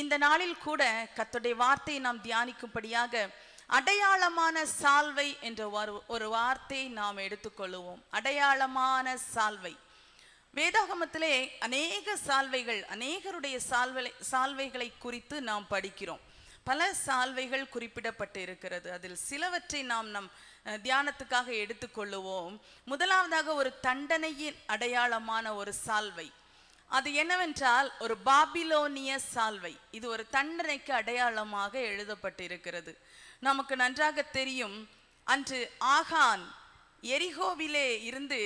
இந்த நாளில் கூட கத்துடைய வார்த்தையை நாம் தியானிக்கும்படியாக அடையாளமான சால்வை என்ற ஒரு வார்த்தையை நாம் எடுத்துக்கொள்வோம் அடையாளமான சால்வை வேதாகமத்திலே அநேக சால்வைகள் அநேகருடைய சால்வை சால்வைகளை குறித்து நாம் படிக்கிறோம் பல சால்வைகள் குறிப்பிடப்பட்டு இருக்கிறது அதில் சிலவற்றை நாம் நம் தியானத்துக்காக எடுத்துக்கொள்ளுவோம் முதலாவதாக ஒரு தண்டனையின் அடையாளமான ஒரு சால்வை அது என்னவென்றால் ஒரு பாபிலோனிய சால்வை இது ஒரு தண்டனைக்கு அடையாளமாக எழுதப்பட்டிருக்கிறது நமக்கு நன்றாக தெரியும் அன்று ஆகான் எரிகோவிலே இருந்து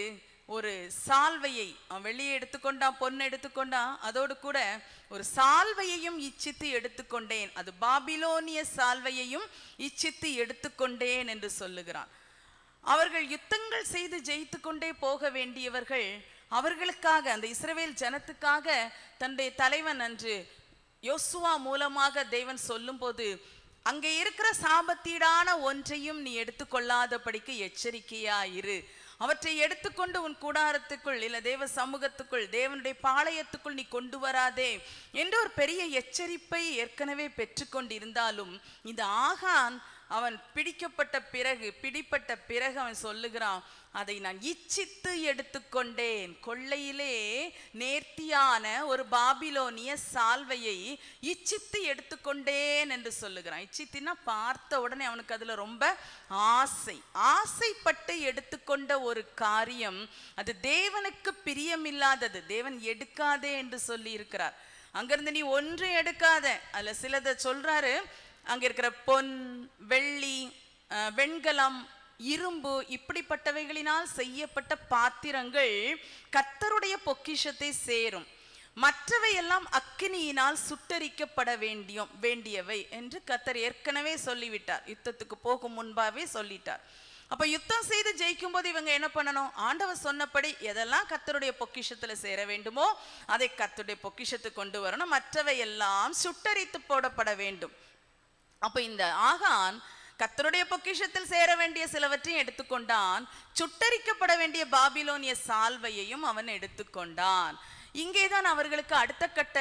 ஒரு சால்வையை அவன் வெளியே எடுத்துக்கொண்டான் பொண்ணு எடுத்துக்கொண்டான் அதோடு கூட ஒரு சால்வையையும் இச்சித்து எடுத்துக்கொண்டேன் அது பாபிலோனிய சால்வையையும் இச்சித்து எடுத்துக்கொண்டேன் என்று சொல்லுகிறான் அவர்கள் யுத்தங்கள் செய்து ஜெயித்து கொண்டே போக வேண்டியவர்கள் அவர்களுக்காக அந்த இஸ்ரவேல் ஜனத்துக்காக தன்னுடைய தலைவன் அன்று யோசுவா மூலமாக தேவன் சொல்லும்போது அங்கே இருக்கிற சாபத்தீடான ஒன்றையும் நீ எடுத்துக்கொள்ளாதபடிக்கு எச்சரிக்கையா இரு அவற்றை எடுத்துக்கொண்டு உன் கூடாரத்துக்குள் இல்லை தேவ சமூகத்துக்குள் தேவனுடைய பாளையத்துக்குள் நீ கொண்டு வராதே என்ற ஒரு பெரிய எச்சரிப்பை ஏற்கனவே பெற்றுக்கொண்டிருந்தாலும் இந்த ஆகான் அவன் பிடிக்கப்பட்ட பிறகு பிடிப்பட்ட பிறகு அவன் சொல்லுகிறான் அதை நான் இச்சித்து எடுத்துக்கொண்டேன் கொள்ளையிலே நேர்த்தியான ஒரு பாபிலோனிய சால்வையை இச்சித்து எடுத்துக்கொண்டேன் என்று சொல்லுகிறான் இச்சித்தின்னா பார்த்த உடனே அவனுக்கு அதில் ரொம்ப ஆசை ஆசைப்பட்டு எடுத்துக்கொண்ட ஒரு காரியம் அது தேவனுக்கு பிரியமில்லாதது தேவன் எடுக்காதே என்று சொல்லி இருக்கிறார் அங்கிருந்து நீ ஒன்று எடுக்காத அதில் சிலதை சொல்றாரு அங்கே இருக்கிற பொன் வெள்ளி வெண்கலம் இரும்பு இப்படிப்பட்டவைகளினால் செய்யப்பட்ட பாத்திரங்கள் கத்தருடைய பொக்கிஷத்தை சேரும் மற்றவை எல்லாம் அக்கினியினால் சுட்டரிக்கப்பட வேண்டியும் வேண்டியவை என்று கத்தர் ஏற்கனவே சொல்லிவிட்டார் யுத்தத்துக்கு போகும் முன்பாகவே சொல்லிட்டார் அப்போ யுத்தம் செய்து ஜெயிக்கும் போது இவங்க என்ன பண்ணணும் ஆண்டவர் சொன்னபடி எதெல்லாம் கத்தருடைய பொக்கிஷத்தில் சேர வேண்டுமோ அதை கத்தருடைய பொக்கிஷத்துக்கு கொண்டு வரணும் மற்றவை எல்லாம் சுட்டரித்து போடப்பட வேண்டும் அப்போ இந்த ஆகான் கத்தருடைய பொக்கிஷத்தில் சேர வேண்டிய சிலவற்றையும் எடுத்துக்கொண்டான் சுட்டரிக்கப்பட வேண்டிய பாபிலோனிய சால்வையையும் அவன் எடுத்துக்கொண்டான் இங்கேதான் அவர்களுக்கு அடுத்த கட்ட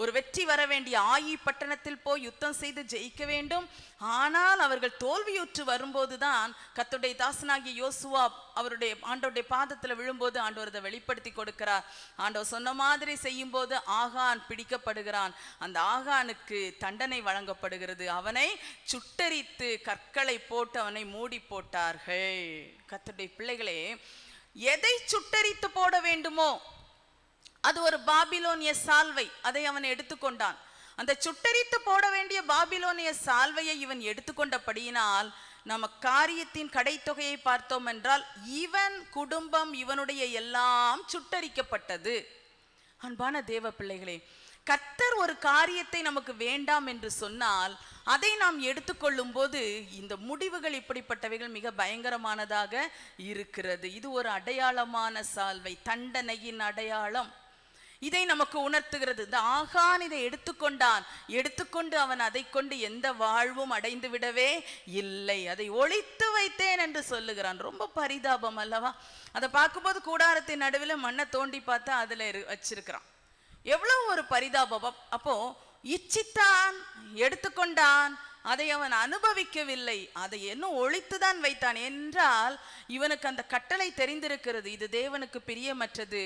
ஒரு வெற்றி வர வேண்டிய ஆயி பட்டணத்தில் போய் யுத்தம் செய்து ஜெயிக்க வேண்டும் ஆனால் அவர்கள் தோல்வியுற்று வரும்போதுதான் கத்துடைய தாசனாகிய யோசுவா அவருடைய ஆண்டோடைய பாதத்துல விழும்போது ஆண்டவர் அதை வெளிப்படுத்தி கொடுக்கிறார் ஆண்டவர் சொன்ன மாதிரி செய்யும் போது ஆகான் பிடிக்கப்படுகிறான் அந்த ஆகானுக்கு தண்டனை வழங்கப்படுகிறது அவனை சுட்டரித்து கற்களை போட்டு அவனை மூடி போட்டார்கள் கத்துடைய பிள்ளைகளே எதை சுட்டரித்து போட வேண்டுமோ அது ஒரு பாபிலோனிய சால்வை அதை அவன் எடுத்துக்கொண்டான் அந்த சுட்டரித்து போட வேண்டிய பாபிலோனிய சால்வையை இவன் எடுத்துக்கொண்டபடியினால் நம்ம காரியத்தின் கடைத்தொகையை பார்த்தோம் என்றால் இவன் குடும்பம் இவனுடைய எல்லாம் சுட்டரிக்கப்பட்டது அன்பான தேவ பிள்ளைகளே கத்தர் ஒரு காரியத்தை நமக்கு வேண்டாம் என்று சொன்னால் அதை நாம் எடுத்துக்கொள்ளும் போது இந்த முடிவுகள் இப்படிப்பட்டவைகள் மிக பயங்கரமானதாக இருக்கிறது இது ஒரு அடையாளமான சால்வை தண்டனையின் அடையாளம் இதை நமக்கு உணர்த்துகிறது இந்த ஆகான் இதை எடுத்துக்கொண்டான் எடுத்துக்கொண்டு அவன் அதை கொண்டு எந்த வாழ்வும் அடைந்து விடவே இல்லை அதை ஒழித்து வைத்தேன் என்று சொல்லுகிறான் ரொம்ப பரிதாபம் அல்லவா அதை பார்க்கும்போது கூடாரத்தின் நடுவில் மண்ணை தோண்டி பார்த்தா அதில் வச்சிருக்கிறான் எவ்வளவு ஒரு பரிதாபம் அப்போ இச்சித்தான் எடுத்துக்கொண்டான் அதை அவன் அனுபவிக்கவில்லை அதை என்ன ஒழித்துதான் வைத்தான் என்றால் இவனுக்கு அந்த கட்டளை தெரிந்திருக்கிறது இது தேவனுக்கு பிரியமற்றது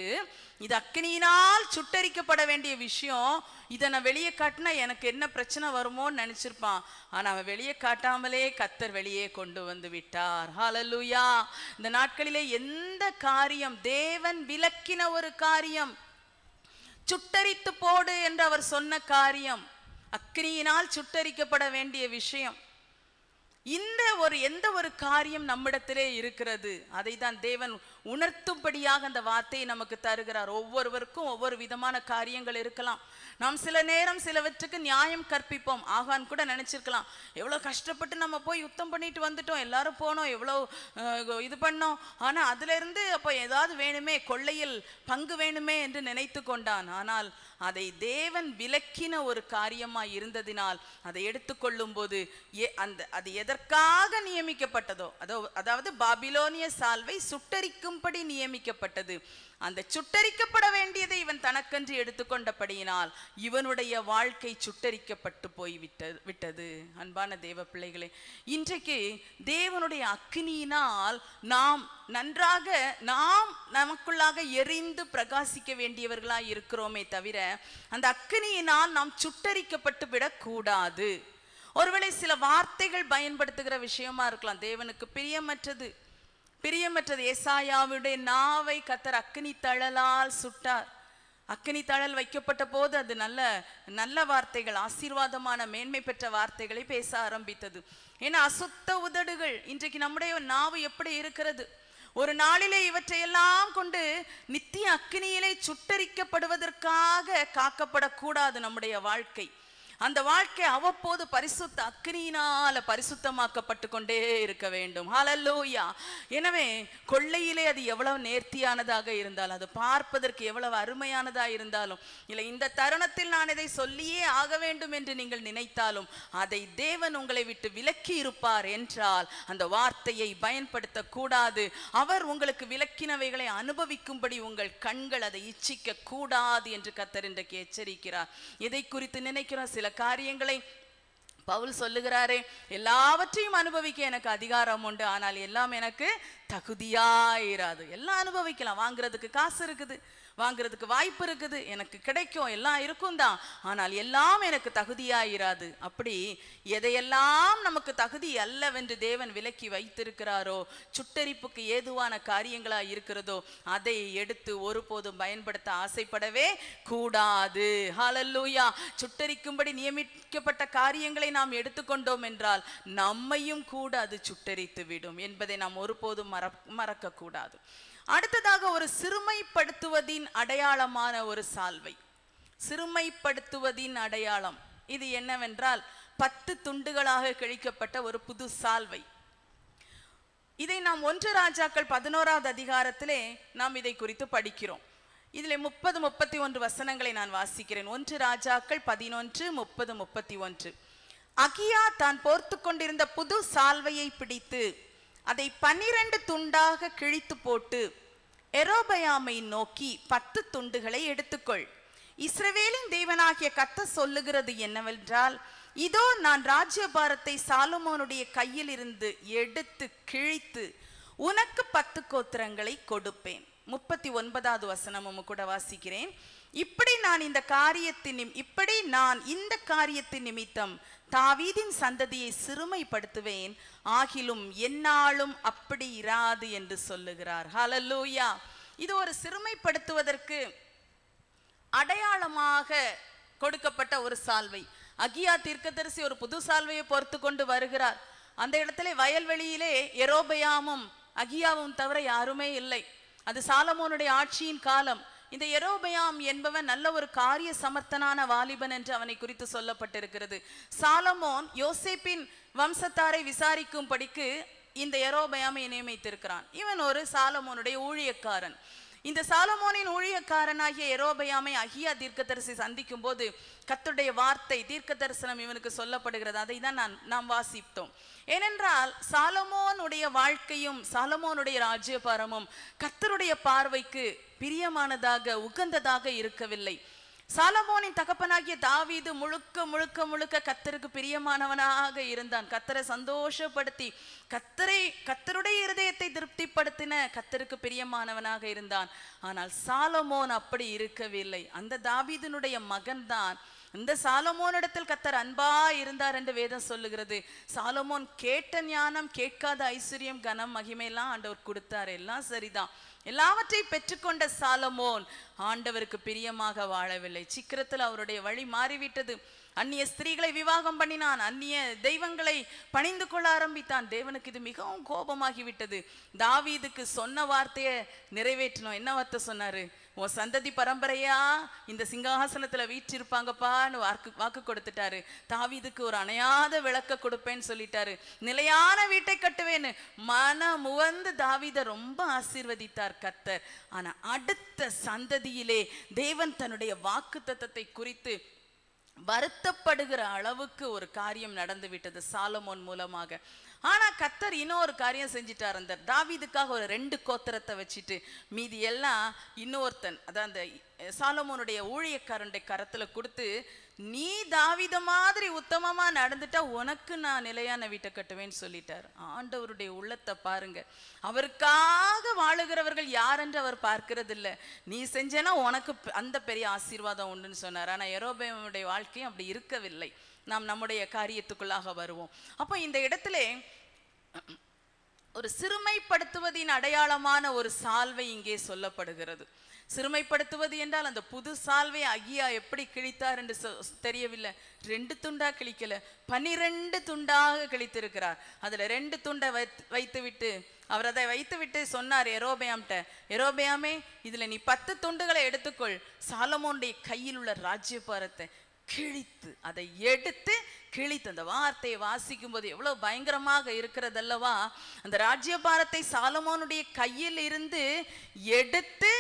இது அக்னியினால் சுட்டரிக்கப்பட வேண்டிய விஷயம் இதை நான் வெளியே காட்டினா எனக்கு என்ன பிரச்சனை வருமோன்னு நினைச்சிருப்பான் ஆனா அவன் வெளியே காட்டாமலே கத்தர் வெளியே கொண்டு வந்து விட்டார் ஹாலலுயா இந்த நாட்களிலே எந்த காரியம் தேவன் விளக்கின ஒரு காரியம் சுட்டரித்து போடு என்று அவர் சொன்ன காரியம் அக்னியினால் சுட்டரிக்கப்பட வேண்டிய விஷயம் இந்த ஒரு எந்த ஒரு காரியம் நம்மிடத்திலே இருக்கிறது அதை தான் தேவன் உணர்த்தும்படியாக அந்த வார்த்தையை நமக்கு தருகிறார் ஒவ்வொருவருக்கும் ஒவ்வொரு விதமான காரியங்கள் இருக்கலாம் நாம் சில நேரம் சிலவற்றுக்கு நியாயம் கற்பிப்போம் ஆகான் கூட நினைச்சிருக்கலாம் எவ்வளோ கஷ்டப்பட்டு நம்ம போய் யுத்தம் பண்ணிட்டு வந்துட்டோம் எல்லாரும் போனோம் எவ்வளோ இது பண்ணோம் ஆனால் அதிலிருந்து அப்போ ஏதாவது வேணுமே கொள்ளையில் பங்கு வேணுமே என்று நினைத்து கொண்டான் ஆனால் அதை தேவன் விலக்கின ஒரு காரியமாக இருந்ததினால் அதை எடுத்துக்கொள்ளும் போது அந்த அது எதற்காக நியமிக்கப்பட்டதோ அதோ அதாவது பாபிலோனிய சால்வை சுட்டரிக்கும் சுட்டெரிக்கும்படி நியமிக்கப்பட்டது அந்த சுட்டரிக்கப்பட வேண்டியதை இவன் தனக்கன்று எடுத்துக்கொண்டபடியினால் இவனுடைய வாழ்க்கை சுட்டரிக்கப்பட்டு போய் விட்டது விட்டது அன்பான தேவ பிள்ளைகளே இன்றைக்கு தேவனுடைய அக்னியினால் நாம் நன்றாக நாம் நமக்குள்ளாக எரிந்து பிரகாசிக்க வேண்டியவர்களாக இருக்கிறோமே தவிர அந்த அக்னியினால் நாம் சுட்டரிக்கப்பட்டு விடக்கூடாது ஒருவேளை சில வார்த்தைகள் பயன்படுத்துகிற விஷயமா இருக்கலாம் தேவனுக்கு பிரியமற்றது பிரியமற்றது ஏசாயாவுடைய நாவை கத்தர் அக்னி தழலால் சுட்டார் அக்னி தழல் வைக்கப்பட்ட போது அது நல்ல நல்ல வார்த்தைகள் ஆசீர்வாதமான மேன்மை பெற்ற வார்த்தைகளை பேச ஆரம்பித்தது ஏன்னா அசுத்த உதடுகள் இன்றைக்கு நம்முடைய நாவு எப்படி இருக்கிறது ஒரு நாளிலே இவற்றையெல்லாம் கொண்டு நித்திய அக்னியிலே சுட்டரிக்கப்படுவதற்காக காக்கப்படக்கூடாது நம்முடைய வாழ்க்கை அந்த வாழ்க்கை அவ்வப்போது பரிசுத்த அக்னியினால பரிசுத்தமாக்கப்பட்டு கொண்டே இருக்க வேண்டும் ஹலல்லூயா எனவே கொள்ளையிலே அது எவ்வளவு நேர்த்தியானதாக இருந்தாலும் அது பார்ப்பதற்கு எவ்வளவு அருமையானதா இருந்தாலும் இல்லை இந்த தருணத்தில் நான் இதை சொல்லியே ஆக வேண்டும் என்று நீங்கள் நினைத்தாலும் அதை தேவன் உங்களை விட்டு விலக்கி இருப்பார் என்றால் அந்த வார்த்தையை பயன்படுத்த கூடாது அவர் உங்களுக்கு விலக்கினவைகளை அனுபவிக்கும்படி உங்கள் கண்கள் அதை இச்சிக்க கூடாது என்று கத்தர் இன்றைக்கு எச்சரிக்கிறார் இதை குறித்து நினைக்கிறோம் சில சில காரியங்களை பவுல் சொல்லுகிறாரே எல்லாவற்றையும் அனுபவிக்க எனக்கு அதிகாரம் உண்டு ஆனால் எல்லாம் எனக்கு தகுதியா எல்லாம் அனுபவிக்கலாம் வாங்குறதுக்கு காசு இருக்குது வாங்குறதுக்கு வாய்ப்பு இருக்குது எனக்கு கிடைக்கும் எல்லாம் இருக்கும் தான் ஆனால் எல்லாம் எனக்கு தகுதியாயிராது அப்படி எதையெல்லாம் நமக்கு தகுதி அல்லவென்று தேவன் விலக்கி வைத்திருக்கிறாரோ சுட்டரிப்புக்கு ஏதுவான காரியங்களா இருக்கிறதோ அதை எடுத்து ஒருபோதும் பயன்படுத்த ஆசைப்படவே கூடாது ஹாலல்லூயா சுட்டரிக்கும்படி நியமிக்கப்பட்ட காரியங்களை நாம் எடுத்துக்கொண்டோம் என்றால் நம்மையும் கூட அது சுட்டரித்து விடும் என்பதை நாம் ஒருபோதும் மற மறக்கக்கூடாது அடுத்ததாக ஒரு சிறுமைப்படுத்துவதின் அடையாளமான ஒரு சால்வை சிறுமைப்படுத்துவதின் அடையாளம் இது என்னவென்றால் பத்து துண்டுகளாக கிழிக்கப்பட்ட ஒரு புது சால்வை இதை நாம் ஒன்று ராஜாக்கள் பதினோராவது அதிகாரத்திலே நாம் இதை குறித்து படிக்கிறோம் இதில் முப்பது முப்பத்தி ஒன்று வசனங்களை நான் வாசிக்கிறேன் ஒன்று ராஜாக்கள் பதினொன்று முப்பது முப்பத்தி ஒன்று அகியா தான் போர்த்து கொண்டிருந்த புது சால்வையை பிடித்து அதை பன்னிரண்டு துண்டாக கிழித்து போட்டு எரோபயாமை நோக்கி பத்து துண்டுகளை எடுத்துக்கொள் இஸ்ரவேலின் தேவனாகிய கத்த சொல்லுகிறது என்னவென்றால் இதோ நான் ராஜ்யபாரத்தை சாலுமோனுடைய கையில் இருந்து எடுத்து கிழித்து உனக்கு பத்து கோத்திரங்களை கொடுப்பேன் முப்பத்தி ஒன்பதாவது வசனமும் கூட வாசிக்கிறேன் இப்படி நான் இந்த காரியத்தின் இப்படி நான் இந்த காரியத்தின் நிமித்தம் தாவீதின் சந்ததியை சிறுமைப்படுத்துவேன் ஆகிலும் என்னாலும் அப்படி இராது என்று சொல்லுகிறார் ஹலலூயா இது ஒரு சிறுமைப்படுத்துவதற்கு அடையாளமாக கொடுக்கப்பட்ட ஒரு சால்வை அகியா தீர்க்கதரிசி ஒரு புது சால்வையை பொறுத்து கொண்டு வருகிறார் அந்த இடத்துல வயல்வெளியிலே எரோபயாமும் அகியாவும் தவிர யாருமே இல்லை அது சாலமோனுடைய ஆட்சியின் காலம் இந்த எரோபயாம் என்பவன் நல்ல ஒரு காரிய சமர்த்தனான வாலிபன் என்று அவனை குறித்து சொல்லப்பட்டிருக்கிறது சாலமோன் யோசேப்பின் வம்சத்தாரை விசாரிக்கும் படிக்கு இந்த எரோபயாமை நியமித்திருக்கிறான் இவன் ஒரு சாலமோனுடைய ஊழியக்காரன் இந்த சாலமோனின் ஊழியக்காரனாகிய எரோபயாமை அகியா தீர்க்கதரிசி சந்திக்கும் போது கத்துடைய வார்த்தை தீர்க்க தரிசனம் இவனுக்கு சொல்லப்படுகிறது அதை தான் நான் நாம் வாசித்தோம் ஏனென்றால் சாலமோனுடைய வாழ்க்கையும் சாலமோனுடைய ராஜ்யபாரமும் கத்தருடைய பார்வைக்கு பிரியமானதாக உகந்ததாக இருக்கவில்லை சாலமோனின் தகப்பனாகிய தாவீது முழுக்க முழுக்க முழுக்க கத்தருக்கு பிரியமானவனாக இருந்தான் கத்தரை சந்தோஷப்படுத்தி கத்தரை கத்தருடைய இருதயத்தை திருப்திப்படுத்தின கத்தருக்கு பிரியமானவனாக இருந்தான் ஆனால் சாலமோன் அப்படி இருக்கவில்லை அந்த தாவீதனுடைய மகன்தான் இந்த சாலமோனிடத்தில் கத்தர் அன்பா இருந்தார் என்று வேதம் சொல்லுகிறது சாலமோன் கேட்ட ஞானம் கேட்காத ஐஸ்வர்யம் கனம் மகிமையெல்லாம் ஆண்டவர் கொடுத்தார் எல்லாம் சரிதான் எல்லாவற்றையும் பெற்றுக்கொண்ட சாலமோன் ஆண்டவருக்கு பிரியமாக வாழவில்லை சீக்கிரத்தில் அவருடைய வழி மாறிவிட்டது அந்நிய ஸ்திரீகளை விவாகம் பண்ணினான் அந்நிய தெய்வங்களை பணிந்து கொள்ள ஆரம்பித்தான் தேவனுக்கு இது மிகவும் கோபமாகிவிட்டது தாவீதுக்கு சொன்ன வார்த்தையை நிறைவேற்றினோம் என்ன வார்த்தை சொன்னாரு உன் சந்ததி பரம்பரையா இந்த சிங்காசனத்தில் வீற்றிருப்பாங்கப்பான்னு வாக்கு வாக்கு கொடுத்துட்டாரு தாவிதுக்கு ஒரு அணையாத விளக்க கொடுப்பேன்னு சொல்லிட்டாரு நிலையான வீட்டை கட்டுவேன்னு மனமுவந்து தாவிதை ரொம்ப ஆசீர்வதித்தார் கர்த்தர் ஆனால் அடுத்த சந்ததியிலே தேவன் தன்னுடைய வாக்கு தத்தத்தை குறித்து வருத்தப்படுகிற அளவுக்கு ஒரு காரியம் நடந்து விட்டது சாலமோன் மூலமாக ஆனா கத்தர் இன்னொரு காரியம் செஞ்சிட்டார் அந்த தாவிதுக்காக ஒரு ரெண்டு கோத்திரத்தை வச்சுட்டு மீதி எல்லாம் இன்னொருத்தன் அதான் அந்த சாலமோனுடைய ஊழியக்காரனுடைய கரத்துல கொடுத்து நீ தாவித மாதிரி உத்தமமா நடந்துட்டா உனக்கு நான் நிலையான வீட்டை கட்டுவேன்னு சொல்லிட்டார் ஆண்டவருடைய உள்ளத்தை பாருங்க அவருக்காக வாழுகிறவர்கள் யாரென்று அவர் பார்க்கறது இல்லை நீ செஞ்சேன்னா உனக்கு அந்த பெரிய ஆசீர்வாதம் உண்டுன்னு சொன்னார் ஆனா எரோபேமுடைய வாழ்க்கையும் அப்படி இருக்கவில்லை நாம் நம்முடைய காரியத்துக்குள்ளாக வருவோம் அப்போ இந்த இடத்துல ஒரு சிறுமைப்படுத்துவதின் அடையாளமான ஒரு சால்வை இங்கே சொல்லப்படுகிறது சிறுமைப்படுத்துவது என்றால் அந்த புது சால்வை ஐயா எப்படி கிழித்தார் என்று தெரியவில்லை ரெண்டு துண்டா கிழிக்கல பனிரெண்டு துண்டாக கிழித்திருக்கிறார் அதுல ரெண்டு துண்டை வைத்து விட்டு அவர் அதை வைத்து விட்டு சொன்னார் எரோபியாம்கிட்ட எரோபியாமே இதுல நீ பத்து துண்டுகளை எடுத்துக்கொள் சாலமோனுடைய கையில் உள்ள ராஜ்யபாரத்தை கிழித்து அதை எடுத்து கிழித்து அந்த வார்த்தையை வாசிக்கும் போது எவ்வளவு பயங்கரமாக இருக்கிறதல்லவா அந்த ராஜ்யபாரத்தை சாலமோனுடைய கையில் இருந்து எடுத்து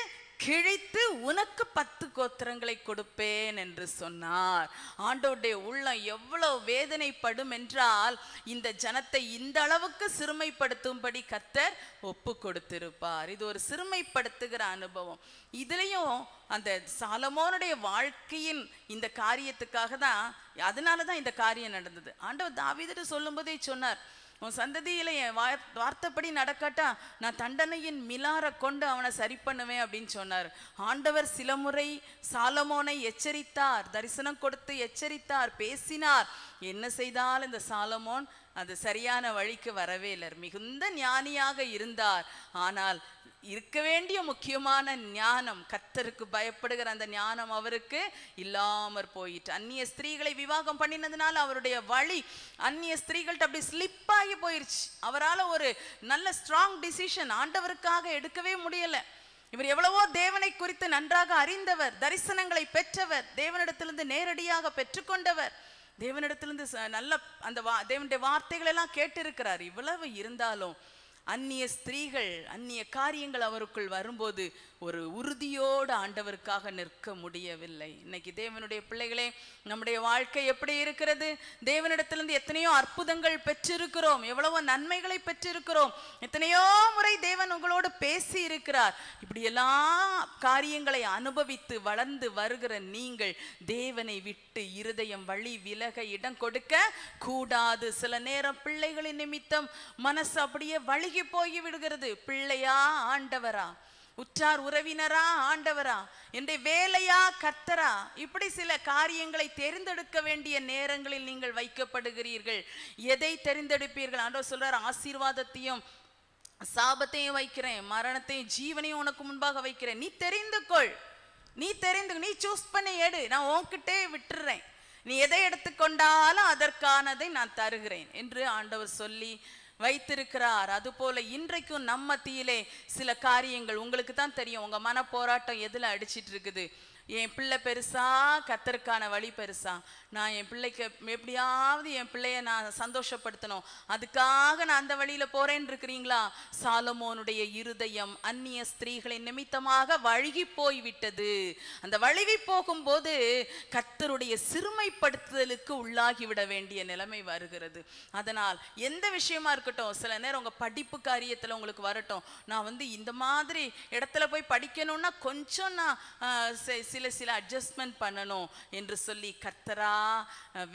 கிழித்து உனக்கு பத்து கோத்திரங்களை கொடுப்பேன் என்று சொன்னார் ஆண்டோடைய உள்ளம் எவ்வளவு வேதனைப்படும் என்றால் இந்த ஜனத்தை இந்த அளவுக்கு சிறுமைப்படுத்தும்படி கத்தர் ஒப்பு கொடுத்திருப்பார் இது ஒரு சிறுமைப்படுத்துகிற அனுபவம் இதுலேயும் அந்த சாலமோனுடைய வாழ்க்கையின் இந்த காரியத்துக்காக தான் அதனால தான் இந்த காரியம் நடந்தது ஆண்டவர் தாவிதிட்டு சொல்லும்போதே சொன்னார் உன் சந்ததியில் என் வார்த்தைப்படி நடக்காட்டா நான் தண்டனையின் மிலார கொண்டு அவனை சரி பண்ணுவேன் அப்படின்னு சொன்னார் ஆண்டவர் சில முறை சாலமோனை எச்சரித்தார் தரிசனம் கொடுத்து எச்சரித்தார் பேசினார் என்ன செய்தால் இந்த சாலமோன் அது சரியான வழிக்கு வரவே இல்லை மிகுந்த ஞானியாக இருந்தார் ஆனால் இருக்க வேண்டிய முக்கியமான ஞானம் கத்தருக்கு பயப்படுகிற அந்த ஞானம் அவருக்கு இல்லாமற் போயிட்டு அந்நிய ஸ்திரீகளை விவாகம் பண்ணினதுனால அவருடைய வழி அந்நிய ஸ்திரீகள்ட்ட அப்படி ஸ்லிப் ஆகி போயிருச்சு அவரால் ஒரு நல்ல ஸ்ட்ராங் டிசிஷன் ஆண்டவருக்காக எடுக்கவே முடியலை இவர் எவ்வளவோ தேவனை குறித்து நன்றாக அறிந்தவர் தரிசனங்களை பெற்றவர் தேவனிடத்திலிருந்து நேரடியாக பெற்றுக்கொண்டவர் தேவனிடத்திலிருந்து நல்ல அந்த வா தேவனுடைய வார்த்தைகள் எல்லாம் கேட்டிருக்கிறார் இவ்வளவு இருந்தாலும் அந்நிய ஸ்திரீகள் அந்நிய காரியங்கள் அவருக்குள் வரும்போது ஒரு உறுதியோடு ஆண்டவருக்காக நிற்க முடியவில்லை இன்னைக்கு தேவனுடைய பிள்ளைகளே நம்முடைய வாழ்க்கை எப்படி இருக்கிறது தேவனிடத்திலிருந்து எத்தனையோ அற்புதங்கள் பெற்றிருக்கிறோம் எவ்வளவோ நன்மைகளை பெற்றிருக்கிறோம் எத்தனையோ முறை தேவன் உங்களோடு பேசி இருக்கிறார் இப்படி எல்லா காரியங்களை அனுபவித்து வளர்ந்து வருகிற நீங்கள் தேவனை விட்டு இருதயம் வழி விலக இடம் கொடுக்க கூடாது சில நேரம் பிள்ளைகளின் நிமித்தம் மனசு அப்படியே வழுகி போய் விடுகிறது பிள்ளையா ஆண்டவரா உற்றார் உறவினரா ஆண்டவரா என்னுடைய வேலையா கத்தரா இப்படி சில காரியங்களை தேர்ந்தெடுக்க வேண்டிய நேரங்களில் நீங்கள் வைக்கப்படுகிறீர்கள் எதை தெரிந்தெடுப்பீர்கள் ஆண்டவர் சொல்றார் ஆசீர்வாதத்தையும் சாபத்தையும் வைக்கிறேன் மரணத்தையும் ஜீவனையும் உனக்கு முன்பாக வைக்கிறேன் நீ தெரிந்து கொள் நீ தெரிந்து நீ சூஸ் பண்ணி எடு நான் உன்கிட்டே விட்டுறேன் நீ எதை எடுத்துக்கொண்டாலும் அதற்கானதை நான் தருகிறேன் என்று ஆண்டவர் சொல்லி வைத்திருக்கிறார் போல இன்றைக்கும் நம்ம தீயிலே சில காரியங்கள் உங்களுக்கு தான் தெரியும் உங்க மன போராட்டம் எதுல அடிச்சிட்டு இருக்குது என் பிள்ளை பெருசா கத்தருக்கான வழி பெருசா நான் என் பிள்ளைக்கு எப்படியாவது என் பிள்ளைய நான் சந்தோஷப்படுத்தணும் அதுக்காக நான் அந்த வழியில போறேன்னு இருக்கிறீங்களா சாலமோனுடைய இருதயம் அந்நிய ஸ்திரீகளின் நிமித்தமாக வழுகி போய்விட்டது அந்த வழுகி போகும்போது கத்தருடைய சிறுமைப்படுத்துதலுக்கு உள்ளாகிவிட வேண்டிய நிலைமை வருகிறது அதனால் எந்த விஷயமா இருக்கட்டும் சில நேரம் உங்க படிப்பு காரியத்தில் உங்களுக்கு வரட்டும் நான் வந்து இந்த மாதிரி இடத்துல போய் படிக்கணும்னா கொஞ்சம் நான் சில சில அட்ஜஸ்ட்மெண்ட் பண்ணணும் என்று சொல்லி கத்தரா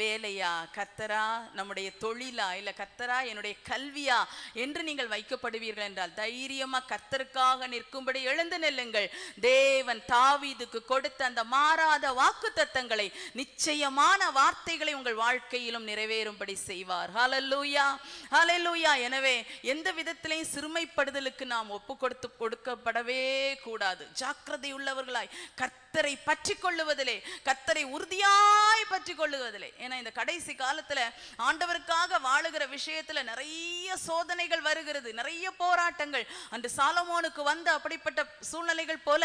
வேலையா கத்தரா நம்முடைய தொழிலா இல்லை கத்தரா என்னுடைய கல்வியா என்று நீங்கள் வைக்கப்படுவீர்கள் என்றால் தைரியமாக கத்தருக்காக நிற்கும்படி எழுந்து நெல்லுங்கள் தேவன் தாவீதுக்கு கொடுத்த அந்த மாறாத வாக்கு தத்தங்களை நிச்சயமான வார்த்தைகளை உங்கள் வாழ்க்கையிலும் நிறைவேறும்படி செய்வார் ஹலல்லூயா ஹலல்லூயா எனவே எந்த விதத்திலையும் சிறுமைப்படுதலுக்கு நாம் ஒப்பு கொடுத்து கொடுக்கப்படவே கூடாது ஜாக்கிரதை உள்ளவர்களாய் கர்த்த கத்தரை பற்றி கொள்ளுவதிலே கத்தரை உறுதியாய் பற்றி கொள்ளுவதிலே ஏன்னா இந்த கடைசி காலத்துல ஆண்டவருக்காக வாழுகிற விஷயத்துல நிறைய சோதனைகள் வருகிறது நிறைய போராட்டங்கள் அந்த சாலமோனுக்கு வந்த அப்படிப்பட்ட சூழ்நிலைகள் போல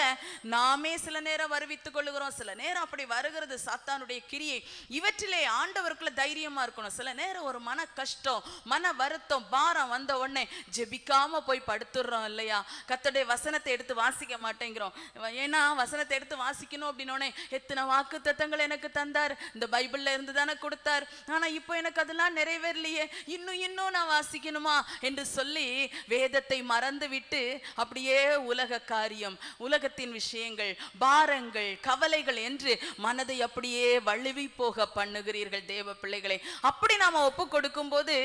நாமே சில நேரம் வருவித்துக் கொள்ளுகிறோம் சில நேரம் அப்படி வருகிறது சாத்தானுடைய கிரியை இவற்றிலே ஆண்டவருக்குள்ள தைரியமா இருக்கணும் சில நேரம் ஒரு மன கஷ்டம் மன வருத்தம் பாரம் வந்த உடனே ஜெபிக்காம போய் படுத்துடுறோம் இல்லையா கத்தோடைய வசனத்தை எடுத்து வாசிக்க மாட்டேங்கிறோம் ஏன்னா வசனத்தை எடுத்து வாசி வாசிக்கணும் அப்படின்னோடனே எத்தனை வாக்கு தத்தங்கள் எனக்கு தந்தார் இந்த பைபிள்ல இருந்து தானே கொடுத்தார் ஆனா இப்போ எனக்கு அதெல்லாம் நிறைவேறலையே இன்னும் இன்னும் நான் வாசிக்கணுமா என்று சொல்லி வேதத்தை மறந்து விட்டு அப்படியே உலக காரியம் உலகத்தின் விஷயங்கள் பாரங்கள் கவலைகள் என்று மனதை அப்படியே வழுவி போக பண்ணுகிறீர்கள் தேவ பிள்ளைகளை அப்படி நாம ஒப்பு கொடுக்கும் போது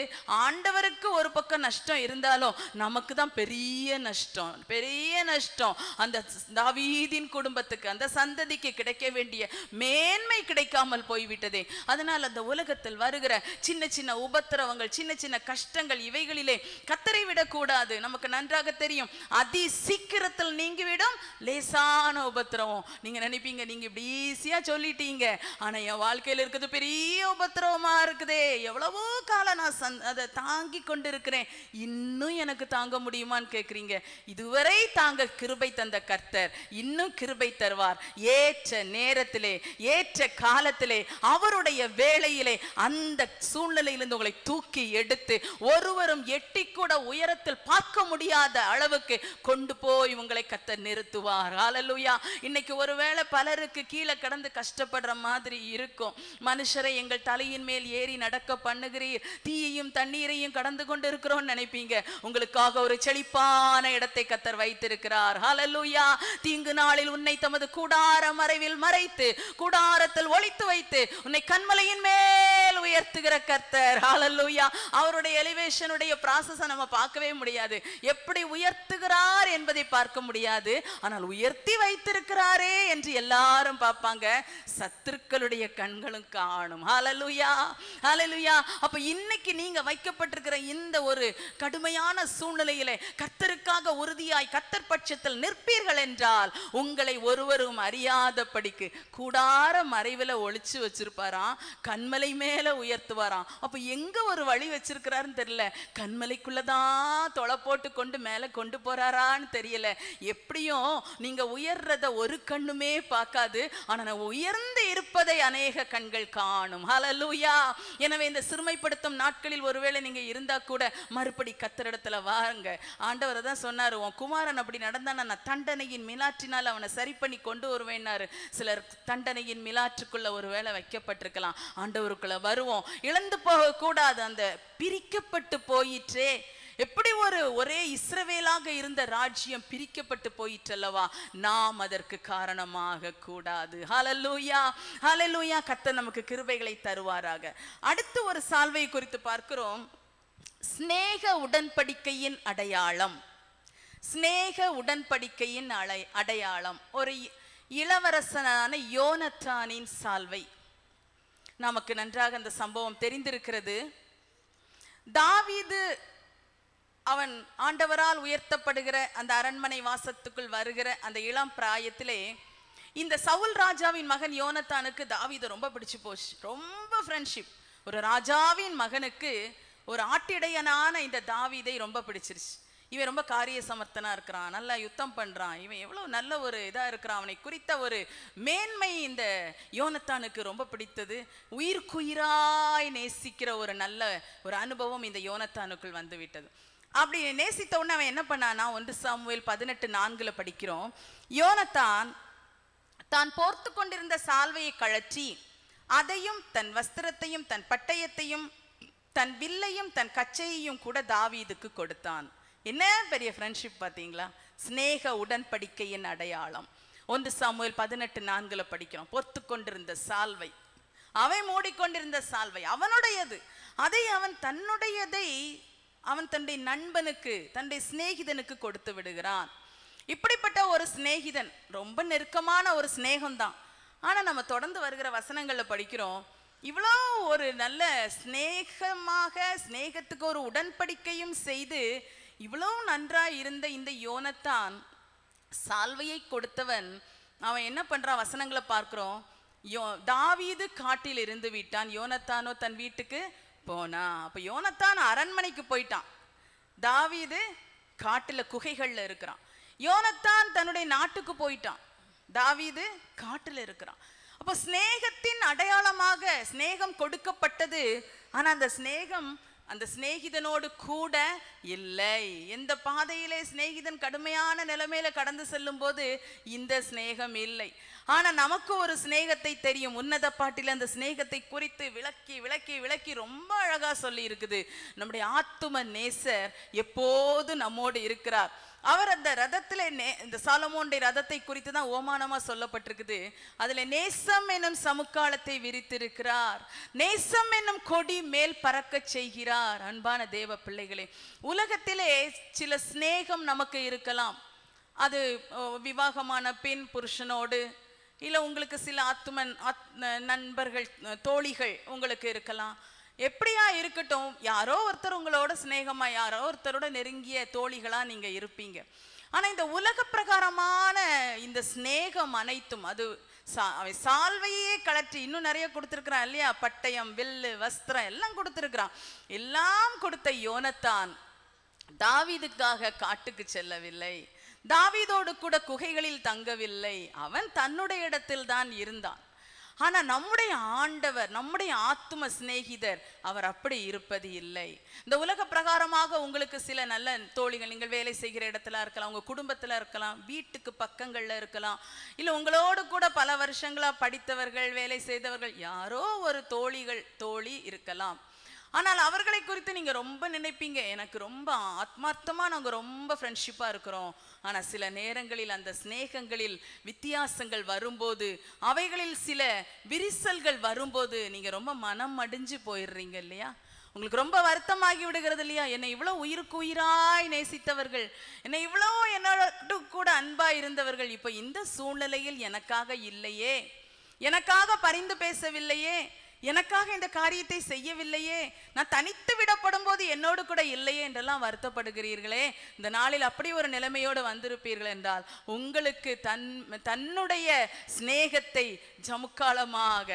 ஆண்டவருக்கு ஒரு பக்கம் நஷ்டம் இருந்தாலும் நமக்கு தான் பெரிய நஷ்டம் பெரிய நஷ்டம் அந்த தாவீதின் குடும்பத்துக்கு அந்த சந்ததிக்கு கிடைக்க வேண்டிய மேன்மை கிடைக்காமல் போய்விட்டதே அதனால் அந்த உலகத்தில் வருகிற சின்ன சின்ன உபத்திரவங்கள் சின்ன சின்ன கஷ்டங்கள் இவைகளிலே கத்தரை விடக்கூடாது நமக்கு நன்றாக தெரியும் அதி சீக்கிரத்தில் நீங்கிவிடும் லேசான உபத்திரவம் நீங்கள் நினைப்பீங்க நீங்கள் இப்படி ஈஸியாக சொல்லிட்டீங்க ஆனால் என் வாழ்க்கையில் இருக்கிறது பெரிய உபத்திரவமாக இருக்குதே எவ்வளவோ காலம் நான் சந் அதை தாங்கி கொண்டு இருக்கிறேன் இன்னும் எனக்கு தாங்க முடியுமான்னு கேட்குறீங்க இதுவரை தாங்க கிருபை தந்த கர்த்தர் இன்னும் கிருபை தருவார் ஏற்ற நேரத்திலே ஏற்ற காலத்திலே அவருடைய வேலையிலே அந்த சூழ்நிலையிலிருந்து உங்களை தூக்கி எடுத்து ஒருவரும் எட்டி கூட உயரத்தில் பார்க்க முடியாத அளவுக்கு கொண்டு போய் உங்களை கத்த நிறுத்துவார் ஆலலுயா இன்னைக்கு ஒருவேளை பலருக்கு கீழே கடந்து கஷ்டப்படுற மாதிரி இருக்கும் மனுஷரை எங்கள் தலையின் மேல் ஏறி நடக்க பண்ணுகிறீர் தீயையும் தண்ணீரையும் கடந்து கொண்டு இருக்கிறோம்னு நினைப்பீங்க உங்களுக்காக ஒரு செழிப்பான இடத்தை கத்தர் வைத்திருக்கிறார் ஹலலுயா தீங்கு நாளில் உன்னை தமது கூட கூடார மறைவில் மறைத்து கூடாரத்தில் ஒழித்து வைத்து உன்னை கண்மலையின் மேல் உயர்த்துகிற கர்த்தர் ஹalleluya அவருடைய எலிவேஷனுடைய process நம்ம பார்க்கவே முடியாது எப்படி உயர்த்துகிறார் என்பதை பார்க்க முடியாது ஆனால் உயர்த்தி வைத்திருக்கிறாரே என்று எல்லாரும் பார்ப்பாங்க சத்துருக்களுடைய கண்களும் காணும் ஹalleluya ஹalleluya அப்ப இன்னைக்கு நீங்க வைக்கப்பட்டிருக்கிற இந்த ஒரு கடுமையான சூழ்நிலையிலே கர்த்தருக்காக உறுதியாய் கர்த்தர் பட்சத்தில் நிற்பீர்கள் என்றால் உங்களை ஒருவரும் அறியாதபடிக்கு கூடார மறைவில் ஒழிச்சு வச்சிருப்பாராம் கண்மலை மேலே உயர்த்துவாராம் அப்போ எங்கே ஒரு வழி வச்சிருக்கிறாருன்னு தெரியல கண்மலைக்குள்ளதான் தொலை போட்டு கொண்டு மேலே கொண்டு போறாரான்னு தெரியல எப்படியும் நீங்கள் உயர்றத ஒரு கண்ணுமே பார்க்காது ஆனால் உயர்ந்து இருப்பதை அநேக கண்கள் காணும் ஹலலூயா எனவே இந்த சிறுமைப்படுத்தும் நாட்களில் ஒருவேளை நீங்க இருந்தா கூட மறுபடி கத்திரிடத்துல வாருங்க ஆண்டவர் தான் சொன்னாரு உன் குமாரன் அப்படி நடந்தான நான் தண்டனையின் மிலாற்றினால் அவனை சரி பண்ணி கொண்டு வருவேன்னாரு சிலர் தண்டனையின் மிலாற்றுக்குள்ள ஒருவேளை வைக்கப்பட்டிருக்கலாம் ஆண்டவருக்குள்ள வருவோம் இழந்து போக கூடாது அந்த பிரிக்கப்பட்டு போயிற்றே எப்படி ஒரு ஒரே இஸ்ரவேலாக இருந்த ராஜ்யம் பிரிக்கப்பட்டு போயிட்டல்லவா நாம் அதற்கு காரணமாக கூடாது ஹலலூயா ஹலலூயா கத்த நமக்கு கிருபைகளை தருவாராக அடுத்து ஒரு சால்வை குறித்து பார்க்கிறோம் ஸ்னேக உடன்படிக்கையின் அடையாளம் ஸ்னேக உடன்படிக்கையின் அடை அடையாளம் ஒரு இளவரசனான யோனத்தானின் சால்வை நமக்கு நன்றாக அந்த சம்பவம் தெரிந்திருக்கிறது தாவீது அவன் ஆண்டவரால் உயர்த்தப்படுகிற அந்த அரண்மனை வாசத்துக்குள் வருகிற அந்த இளம் பிராயத்திலே இந்த சவுல் ராஜாவின் மகன் யோனத்தானுக்கு தாவித ரொம்ப பிடிச்சு போச்சு ரொம்ப ஃப்ரெண்ட்ஷிப் ஒரு ராஜாவின் மகனுக்கு ஒரு ஆட்டிடையனான இந்த தாவிதை ரொம்ப பிடிச்சிருச்சு இவன் ரொம்ப காரிய சமர்த்தனா இருக்கிறான் நல்லா யுத்தம் பண்றான் இவன் எவ்வளவு நல்ல ஒரு இதா இருக்கிறான் அவனை குறித்த ஒரு மேன்மை இந்த யோனத்தானுக்கு ரொம்ப பிடித்தது உயிர்க்குயிராய் நேசிக்கிற ஒரு நல்ல ஒரு அனுபவம் இந்த யோனத்தானுக்குள் வந்துவிட்டது அப்படி நேசித்த உடனே அவன் என்ன பண்ணானா ஒன்று சாமுவேல் பதினெட்டு நான்கில் படிக்கிறோம் யோனத்தான் தான் போர்த்து கொண்டிருந்த சால்வையை கழற்றி அதையும் தன் வஸ்திரத்தையும் தன் பட்டயத்தையும் தன் வில்லையும் தன் கச்சையையும் கூட தாவீதுக்கு கொடுத்தான் என்ன பெரிய ஃப்ரெண்ட்ஷிப் பார்த்தீங்களா ஸ்னேக உடன்படிக்கையின் அடையாளம் ஒன்று சாமுவேல் பதினெட்டு நான்கில் படிக்கிறோம் பொறுத்து கொண்டிருந்த சால்வை அவன் மூடிக்கொண்டிருந்த சால்வை அவனுடையது அதை அவன் தன்னுடையதை அவன் தன்னுடைய நண்பனுக்கு தன்னுடைய சிநேகிதனுக்கு கொடுத்து விடுகிறான் இப்படிப்பட்ட ஒரு சிநேகிதன் ரொம்ப நெருக்கமான ஒரு சிநேகம்தான் ஆனால் நம்ம தொடர்ந்து வருகிற வசனங்களில் படிக்கிறோம் இவ்வளோ ஒரு நல்ல சிநேகமாக சிநேகத்துக்கு ஒரு உடன்படிக்கையும் செய்து இவ்வளோ நன்றாக இருந்த இந்த யோனத்தான் சால்வையை கொடுத்தவன் அவன் என்ன பண்ணுறான் வசனங்களை பார்க்குறோம் யோ தாவீது காட்டில் இருந்து விட்டான் யோனத்தானோ தன் வீட்டுக்கு போனா அப்போ யோனத்தான் அரண்மனைக்கு போயிட்டான் தாவீது காட்டில் குகைகளில் இருக்கிறான் யோனத்தான் தன்னுடைய நாட்டுக்கு போயிட்டான் தாவீது காட்டில் இருக்கிறான் அப்போ ஸ்நேகத்தின் அடையாளமாக ஸ்நேகம் கொடுக்கப்பட்டது ஆனால் அந்த ஸ்நேகம் அந்த சிநேகிதனோடு கூட இல்லை எந்த பாதையிலே சிநேகிதன் கடுமையான நிலைமையில கடந்து செல்லும் போது இந்த சிநேகம் இல்லை ஆனா நமக்கு ஒரு சிநேகத்தை தெரியும் உன்னத பாட்டில அந்த சிநேகத்தை குறித்து விளக்கி விளக்கி விளக்கி ரொம்ப அழகா சொல்லி இருக்குது நம்முடைய ஆத்தும நேசர் எப்போது நம்மோடு இருக்கிறார் அவர் அந்த ரதத்தில் நே இந்த சாலமோண்டை ரதத்தை குறித்து தான் ஓமானமா சொல்லப்பட்டிருக்குது அதுல நேசம் என்னும் சமுக்காலத்தை விரித்திருக்கிறார் நேசம் என்னும் கொடி மேல் பறக்க செய்கிறார் அன்பான தேவ பிள்ளைகளே உலகத்திலே சில சிநேகம் நமக்கு இருக்கலாம் அது விவாகமான பின் புருஷனோடு இல்லை உங்களுக்கு சில ஆத்துமன் நண்பர்கள் தோழிகள் உங்களுக்கு இருக்கலாம் எப்படியா இருக்கட்டும் யாரோ ஒருத்தர் உங்களோட சிநேகமாக யாரோ ஒருத்தரோட நெருங்கிய தோழிகளாக நீங்கள் இருப்பீங்க ஆனால் இந்த உலக பிரகாரமான இந்த சிநேகம் அனைத்தும் அது சா அவன் சால்வையே கலற்றி இன்னும் நிறைய கொடுத்துருக்குறான் இல்லையா பட்டயம் வில்லு வஸ்திரம் எல்லாம் கொடுத்துருக்குறான் எல்லாம் கொடுத்த யோனத்தான் தாவிதுக்காக காட்டுக்கு செல்லவில்லை தாவிதோடு கூட குகைகளில் தங்கவில்லை அவன் தன்னுடைய இடத்தில் தான் இருந்தான் ஆனா நம்முடைய ஆண்டவர் நம்முடைய ஆத்ம சிநேகிதர் அவர் அப்படி இருப்பது இல்லை இந்த உலக பிரகாரமாக உங்களுக்கு சில நல்ல தோழிகள் நீங்கள் வேலை செய்கிற இடத்துல இருக்கலாம் உங்க குடும்பத்துல இருக்கலாம் வீட்டுக்கு பக்கங்கள்ல இருக்கலாம் இல்லை உங்களோடு கூட பல வருஷங்களா படித்தவர்கள் வேலை செய்தவர்கள் யாரோ ஒரு தோழிகள் தோழி இருக்கலாம் ஆனால் அவர்களை குறித்து நீங்கள் ரொம்ப நினைப்பீங்க எனக்கு ரொம்ப ஆத்மார்த்தமாக நாங்கள் ரொம்ப ஃப்ரெண்ட்ஷிப்பாக இருக்கிறோம் ஆனால் சில நேரங்களில் அந்த ஸ்நேகங்களில் வித்தியாசங்கள் வரும்போது அவைகளில் சில விரிசல்கள் வரும்போது நீங்கள் ரொம்ப மனம் அடிஞ்சு போயிடுறீங்க இல்லையா உங்களுக்கு ரொம்ப வருத்தமாகி விடுகிறது இல்லையா என்னை இவ்வளோ உயிருக்கு உயிராய் நேசித்தவர்கள் என்னை இவ்வளோ என்னோட கூட அன்பாக இருந்தவர்கள் இப்போ இந்த சூழ்நிலையில் எனக்காக இல்லையே எனக்காக பரிந்து பேசவில்லையே எனக்காக இந்த காரியத்தை செய்யவில்லையே நான் தனித்து விடப்படும் போது என்னோடு கூட இல்லையே என்றெல்லாம் வருத்தப்படுகிறீர்களே இந்த நாளில் அப்படி ஒரு நிலைமையோடு வந்திருப்பீர்கள் என்றால் உங்களுக்கு தன் தன்னுடைய சிநேகத்தை ஜமுக்காலமாக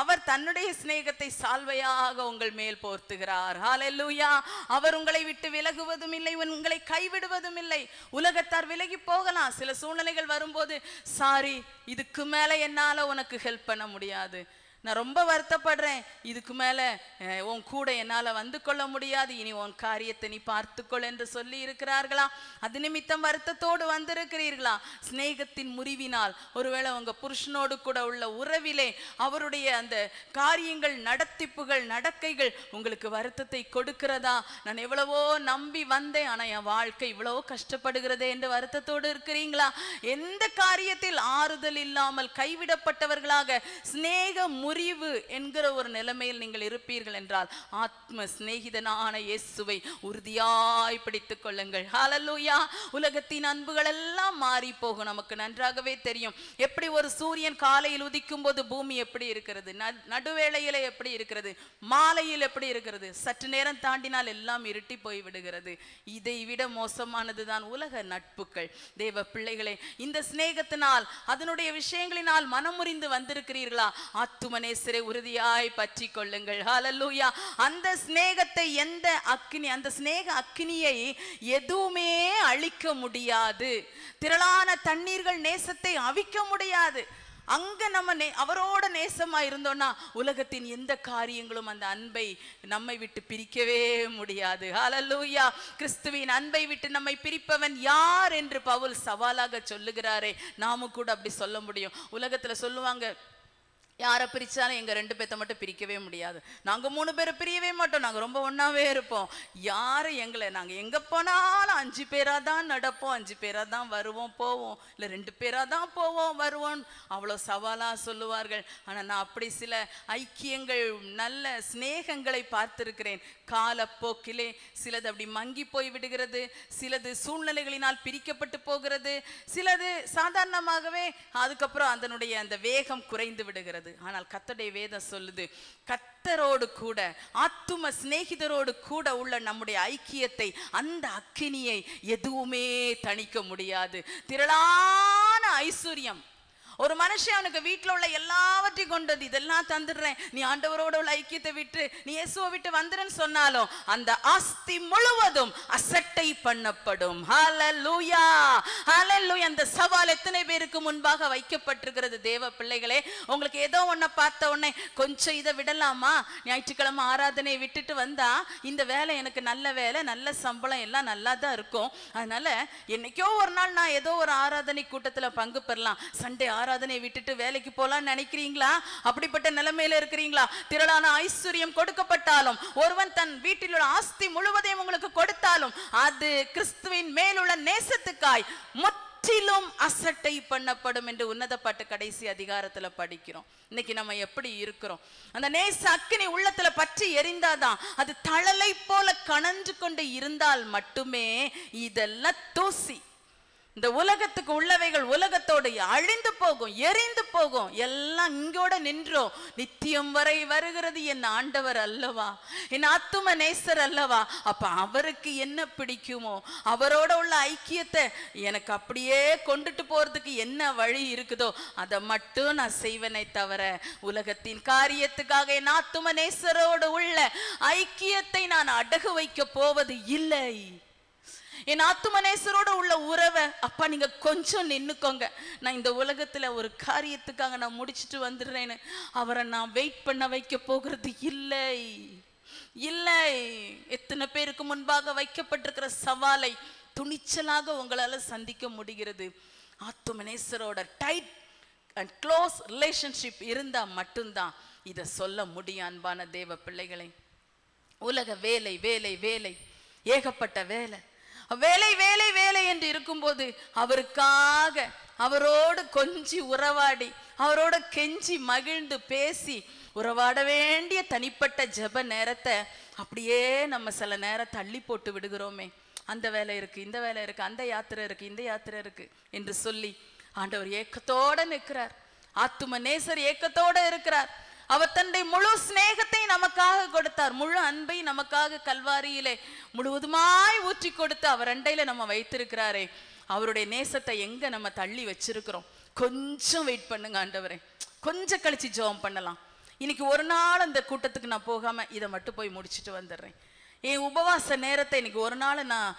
அவர் தன்னுடைய சிநேகத்தை சால்வையாக உங்கள் மேல் போர்த்துகிறார் ஹாலெல்லூயா அவர் உங்களை விட்டு விலகுவதும் இல்லை உங்களை கைவிடுவதும் இல்லை உலகத்தார் விலகி போகலாம் சில சூழ்நிலைகள் வரும்போது சாரி இதுக்கு மேலே என்னால் உனக்கு ஹெல்ப் பண்ண முடியாது நான் ரொம்ப வருத்தப்படுறேன் இதுக்கு மேலே உன் கூட என்னால் வந்து கொள்ள முடியாது இனி உன் காரியத்தை நீ பார்த்துக்கொள் என்று சொல்லி இருக்கிறார்களா அது நிமித்தம் வருத்தத்தோடு வந்திருக்கிறீர்களா சிநேகத்தின் முறிவினால் ஒருவேளை உங்கள் புருஷனோடு கூட உள்ள உறவிலே அவருடைய அந்த காரியங்கள் நடத்திப்புகள் நடக்கைகள் உங்களுக்கு வருத்தத்தை கொடுக்கிறதா நான் எவ்வளவோ நம்பி வந்தேன் ஆனால் என் வாழ்க்கை இவ்வளவோ கஷ்டப்படுகிறது என்று வருத்தத்தோடு இருக்கிறீங்களா எந்த காரியத்தில் ஆறுதல் இல்லாமல் கைவிடப்பட்டவர்களாக சிநேகம் முறிவு என்கிற ஒரு நிலைமையில் நீங்கள் இருப்பீர்கள் என்றால் ஆத்ம சிநேகிதனான இயேசுவை உறுதியாய் பிடித்துக் கொள்ளுங்கள் ஹாலலூயா உலகத்தின் அன்புகள் எல்லாம் மாறி போகும் நமக்கு நன்றாகவே தெரியும் எப்படி ஒரு சூரியன் காலையில் உதிக்கும் போது பூமி எப்படி இருக்கிறது நடுவேளையில எப்படி இருக்கிறது மாலையில் எப்படி இருக்கிறது சற்று நேரம் தாண்டினால் எல்லாம் இருட்டி போய் விடுகிறது இதை விட மோசமானதுதான் உலக நட்புகள் தேவ பிள்ளைகளே இந்த சிநேகத்தினால் அதனுடைய விஷயங்களினால் மனமுறிந்து வந்திருக்கிறீர்களா ஆத்தும சுமனேசரை உறுதியாய் பற்றி கொள்ளுங்கள் ஹாலல்லூயா அந்த ஸ்நேகத்தை எந்த அக்னி அந்த ஸ்நேக அக்னியை எதுவுமே அழிக்க முடியாது திரளான தண்ணீர்கள் நேசத்தை அவிக்க முடியாது அங்க நம்ம நே அவரோட நேசமா இருந்தோம்னா உலகத்தின் எந்த காரியங்களும் அந்த அன்பை நம்மை விட்டு பிரிக்கவே முடியாது ஹலலூயா கிறிஸ்துவின் அன்பை விட்டு நம்மை பிரிப்பவன் யார் என்று பவுல் சவாலாக சொல்லுகிறாரே நாமும் கூட அப்படி சொல்ல முடியும் உலகத்துல சொல்லுவாங்க யாரை பிரித்தாலும் எங்கள் ரெண்டு பேர்த்த மட்டும் பிரிக்கவே முடியாது நாங்கள் மூணு பேரை பிரியவே மாட்டோம் நாங்கள் ரொம்ப ஒன்றாவே இருப்போம் யார் எங்களை நாங்கள் எங்கே போனாலும் அஞ்சு பேராக தான் நடப்போம் அஞ்சு பேராக தான் வருவோம் போவோம் இல்லை ரெண்டு பேராக தான் போவோம் வருவோம் அவ்வளோ சவாலாக சொல்லுவார்கள் ஆனால் நான் அப்படி சில ஐக்கியங்கள் நல்ல சிநேகங்களை பார்த்துருக்கிறேன் காலப்போக்கிலே சிலது அப்படி மங்கி போய் விடுகிறது சிலது சூழ்நிலைகளினால் பிரிக்கப்பட்டு போகிறது சிலது சாதாரணமாகவே அதுக்கப்புறம் அதனுடைய அந்த வேகம் குறைந்து விடுகிறது இருக்கிறது ஆனால் கத்தடைய வேதம் சொல்லுது கத்தரோடு கூட ஆத்தும சிநேகிதரோடு கூட உள்ள நம்முடைய ஐக்கியத்தை அந்த அக்கினியை எதுவுமே தணிக்க முடியாது திரளான ஐஸ்வர்யம் ஒரு மனுஷன் அவனுக்கு வீட்டில் உள்ள எல்லாவற்றையும் கொண்டது இதெல்லாம் தந்துடுறேன் நீ ஆண்டவரோட உள்ள ஐக்கியத்தை விட்டு நீ இயேசுவை விட்டு வந்துடுன்னு சொன்னாலும் அந்த ஆஸ்தி முழுவதும் அசட்டை பண்ணப்படும் அந்த சவால் எத்தனை பேருக்கு முன்பாக வைக்கப்பட்டிருக்கிறது தேவ பிள்ளைகளே உங்களுக்கு ஏதோ ஒன்றை பார்த்த உடனே கொஞ்சம் இதை விடலாமா ஞாயிற்றுக்கிழமை ஆராதனையை விட்டுட்டு வந்தா இந்த வேலை எனக்கு நல்ல வேலை நல்ல சம்பளம் எல்லாம் நல்லா தான் இருக்கும் அதனால என்னைக்கோ ஒரு நாள் நான் ஏதோ ஒரு ஆராதனை கூட்டத்தில் பங்கு பெறலாம் சண்டே ஆரா ஆராதனை விட்டுட்டு வேலைக்கு போலாம் நினைக்கிறீங்களா அப்படிப்பட்ட நிலைமையில இருக்கிறீங்களா திரளான ஐஸ்வர்யம் கொடுக்கப்பட்டாலும் ஒருவன் தன் வீட்டில் உள்ள ஆஸ்தி முழுவதையும் உங்களுக்கு கொடுத்தாலும் அது கிறிஸ்துவின் மேலுள்ள நேசத்துக்காய் முற்றிலும் அசட்டை பண்ணப்படும் என்று உன்னதப்பட்டு கடைசி அதிகாரத்தில் படிக்கிறோம் இன்னைக்கு நம்ம எப்படி இருக்கிறோம் அந்த நேச அக்கினி உள்ளத்துல பற்றி எரிந்தாதான் அது தழலை போல கணஞ்சு கொண்டு இருந்தால் மட்டுமே இதெல்லாம் தூசி இந்த உலகத்துக்கு உள்ளவைகள் உலகத்தோடு அழிந்து போகும் எரிந்து போகும் எல்லாம் இங்கோட நின்றோம் நித்தியம் வரை வருகிறது என் ஆண்டவர் அல்லவா என் ஆத்தும நேசர் அல்லவா அப்ப அவருக்கு என்ன பிடிக்குமோ அவரோட உள்ள ஐக்கியத்தை எனக்கு அப்படியே கொண்டுட்டு போறதுக்கு என்ன வழி இருக்குதோ அதை மட்டும் நான் செய்வனை தவிர உலகத்தின் காரியத்துக்காக என் ஆத்தும நேசரோடு உள்ள ஐக்கியத்தை நான் அடகு வைக்க போவது இல்லை என் ஆத்துமனேசரோட உள்ள உறவை அப்பா நீங்க கொஞ்சம் நின்னுக்கோங்க நான் இந்த உலகத்துல ஒரு காரியத்துக்காக நான் முடிச்சுட்டு வந்துடுறேன்னு அவரை நான் வெயிட் பண்ண வைக்க போகிறது இல்லை இல்லை எத்தனை பேருக்கு முன்பாக வைக்கப்பட்டிருக்கிற சவாலை துணிச்சலாக உங்களால் சந்திக்க முடிகிறது ஆத்துமனேசரோட டைட் அண்ட் க்ளோஸ் ரிலேஷன்ஷிப் இருந்தால் மட்டும்தான் இதை சொல்ல முடியும் அன்பான தேவ பிள்ளைகளை உலக வேலை வேலை வேலை ஏகப்பட்ட வேலை வேலை வேலை வேலை என்று இருக்கும்போது அவருக்காக அவரோடு கொஞ்சி உறவாடி அவரோட கெஞ்சி மகிழ்ந்து பேசி உறவாட வேண்டிய தனிப்பட்ட ஜப நேரத்தை அப்படியே நம்ம சில நேரம் தள்ளி போட்டு விடுகிறோமே அந்த வேலை இருக்குது இந்த வேலை இருக்குது அந்த யாத்திரை இருக்குது இந்த யாத்திரை இருக்குது என்று சொல்லி ஆண்டவர் ஏக்கத்தோடு நிற்கிறார் ஆத்தும நேசர் ஏக்கத்தோடு இருக்கிறார் அவர் தன்னுடைய முழு சிநேகத்தை நமக்காக கொடுத்தார் முழு அன்பை நமக்காக கல்வாரியிலே முழுவதுமாய் ஊற்றி கொடுத்து அவர் அண்டையில நம்ம வைத்திருக்கிறாரே அவருடைய நேசத்தை எங்க நம்ம தள்ளி வச்சிருக்கிறோம் கொஞ்சம் வெயிட் பண்ணுங்க ஆண்டவரே கொஞ்சம் கழிச்சு ஜோம் பண்ணலாம் இன்னைக்கு ஒரு நாள் அந்த கூட்டத்துக்கு நான் போகாம இதை மட்டும் போய் முடிச்சுட்டு வந்துடுறேன் என் உபவாச நேரத்தை இன்னைக்கு ஒரு நாள் நான்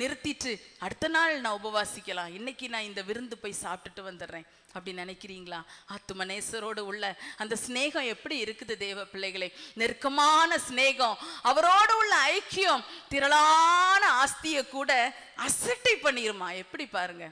நிறுத்திட்டு அடுத்த நாள் நான் உபவாசிக்கலாம் இன்னைக்கு நான் இந்த விருந்து போய் சாப்பிட்டுட்டு வந்துடுறேன் அப்படி நினைக்கிறீங்களா ஆத்தும நேசரோடு உள்ள அந்த ஸ்நேகம் எப்படி இருக்குது தேவ பிள்ளைகளை நெருக்கமான ஸ்நேகம் அவரோடு உள்ள ஐக்கியம் திரளான ஆஸ்தியை கூட அசட்டை பண்ணிருமா எப்படி பாருங்க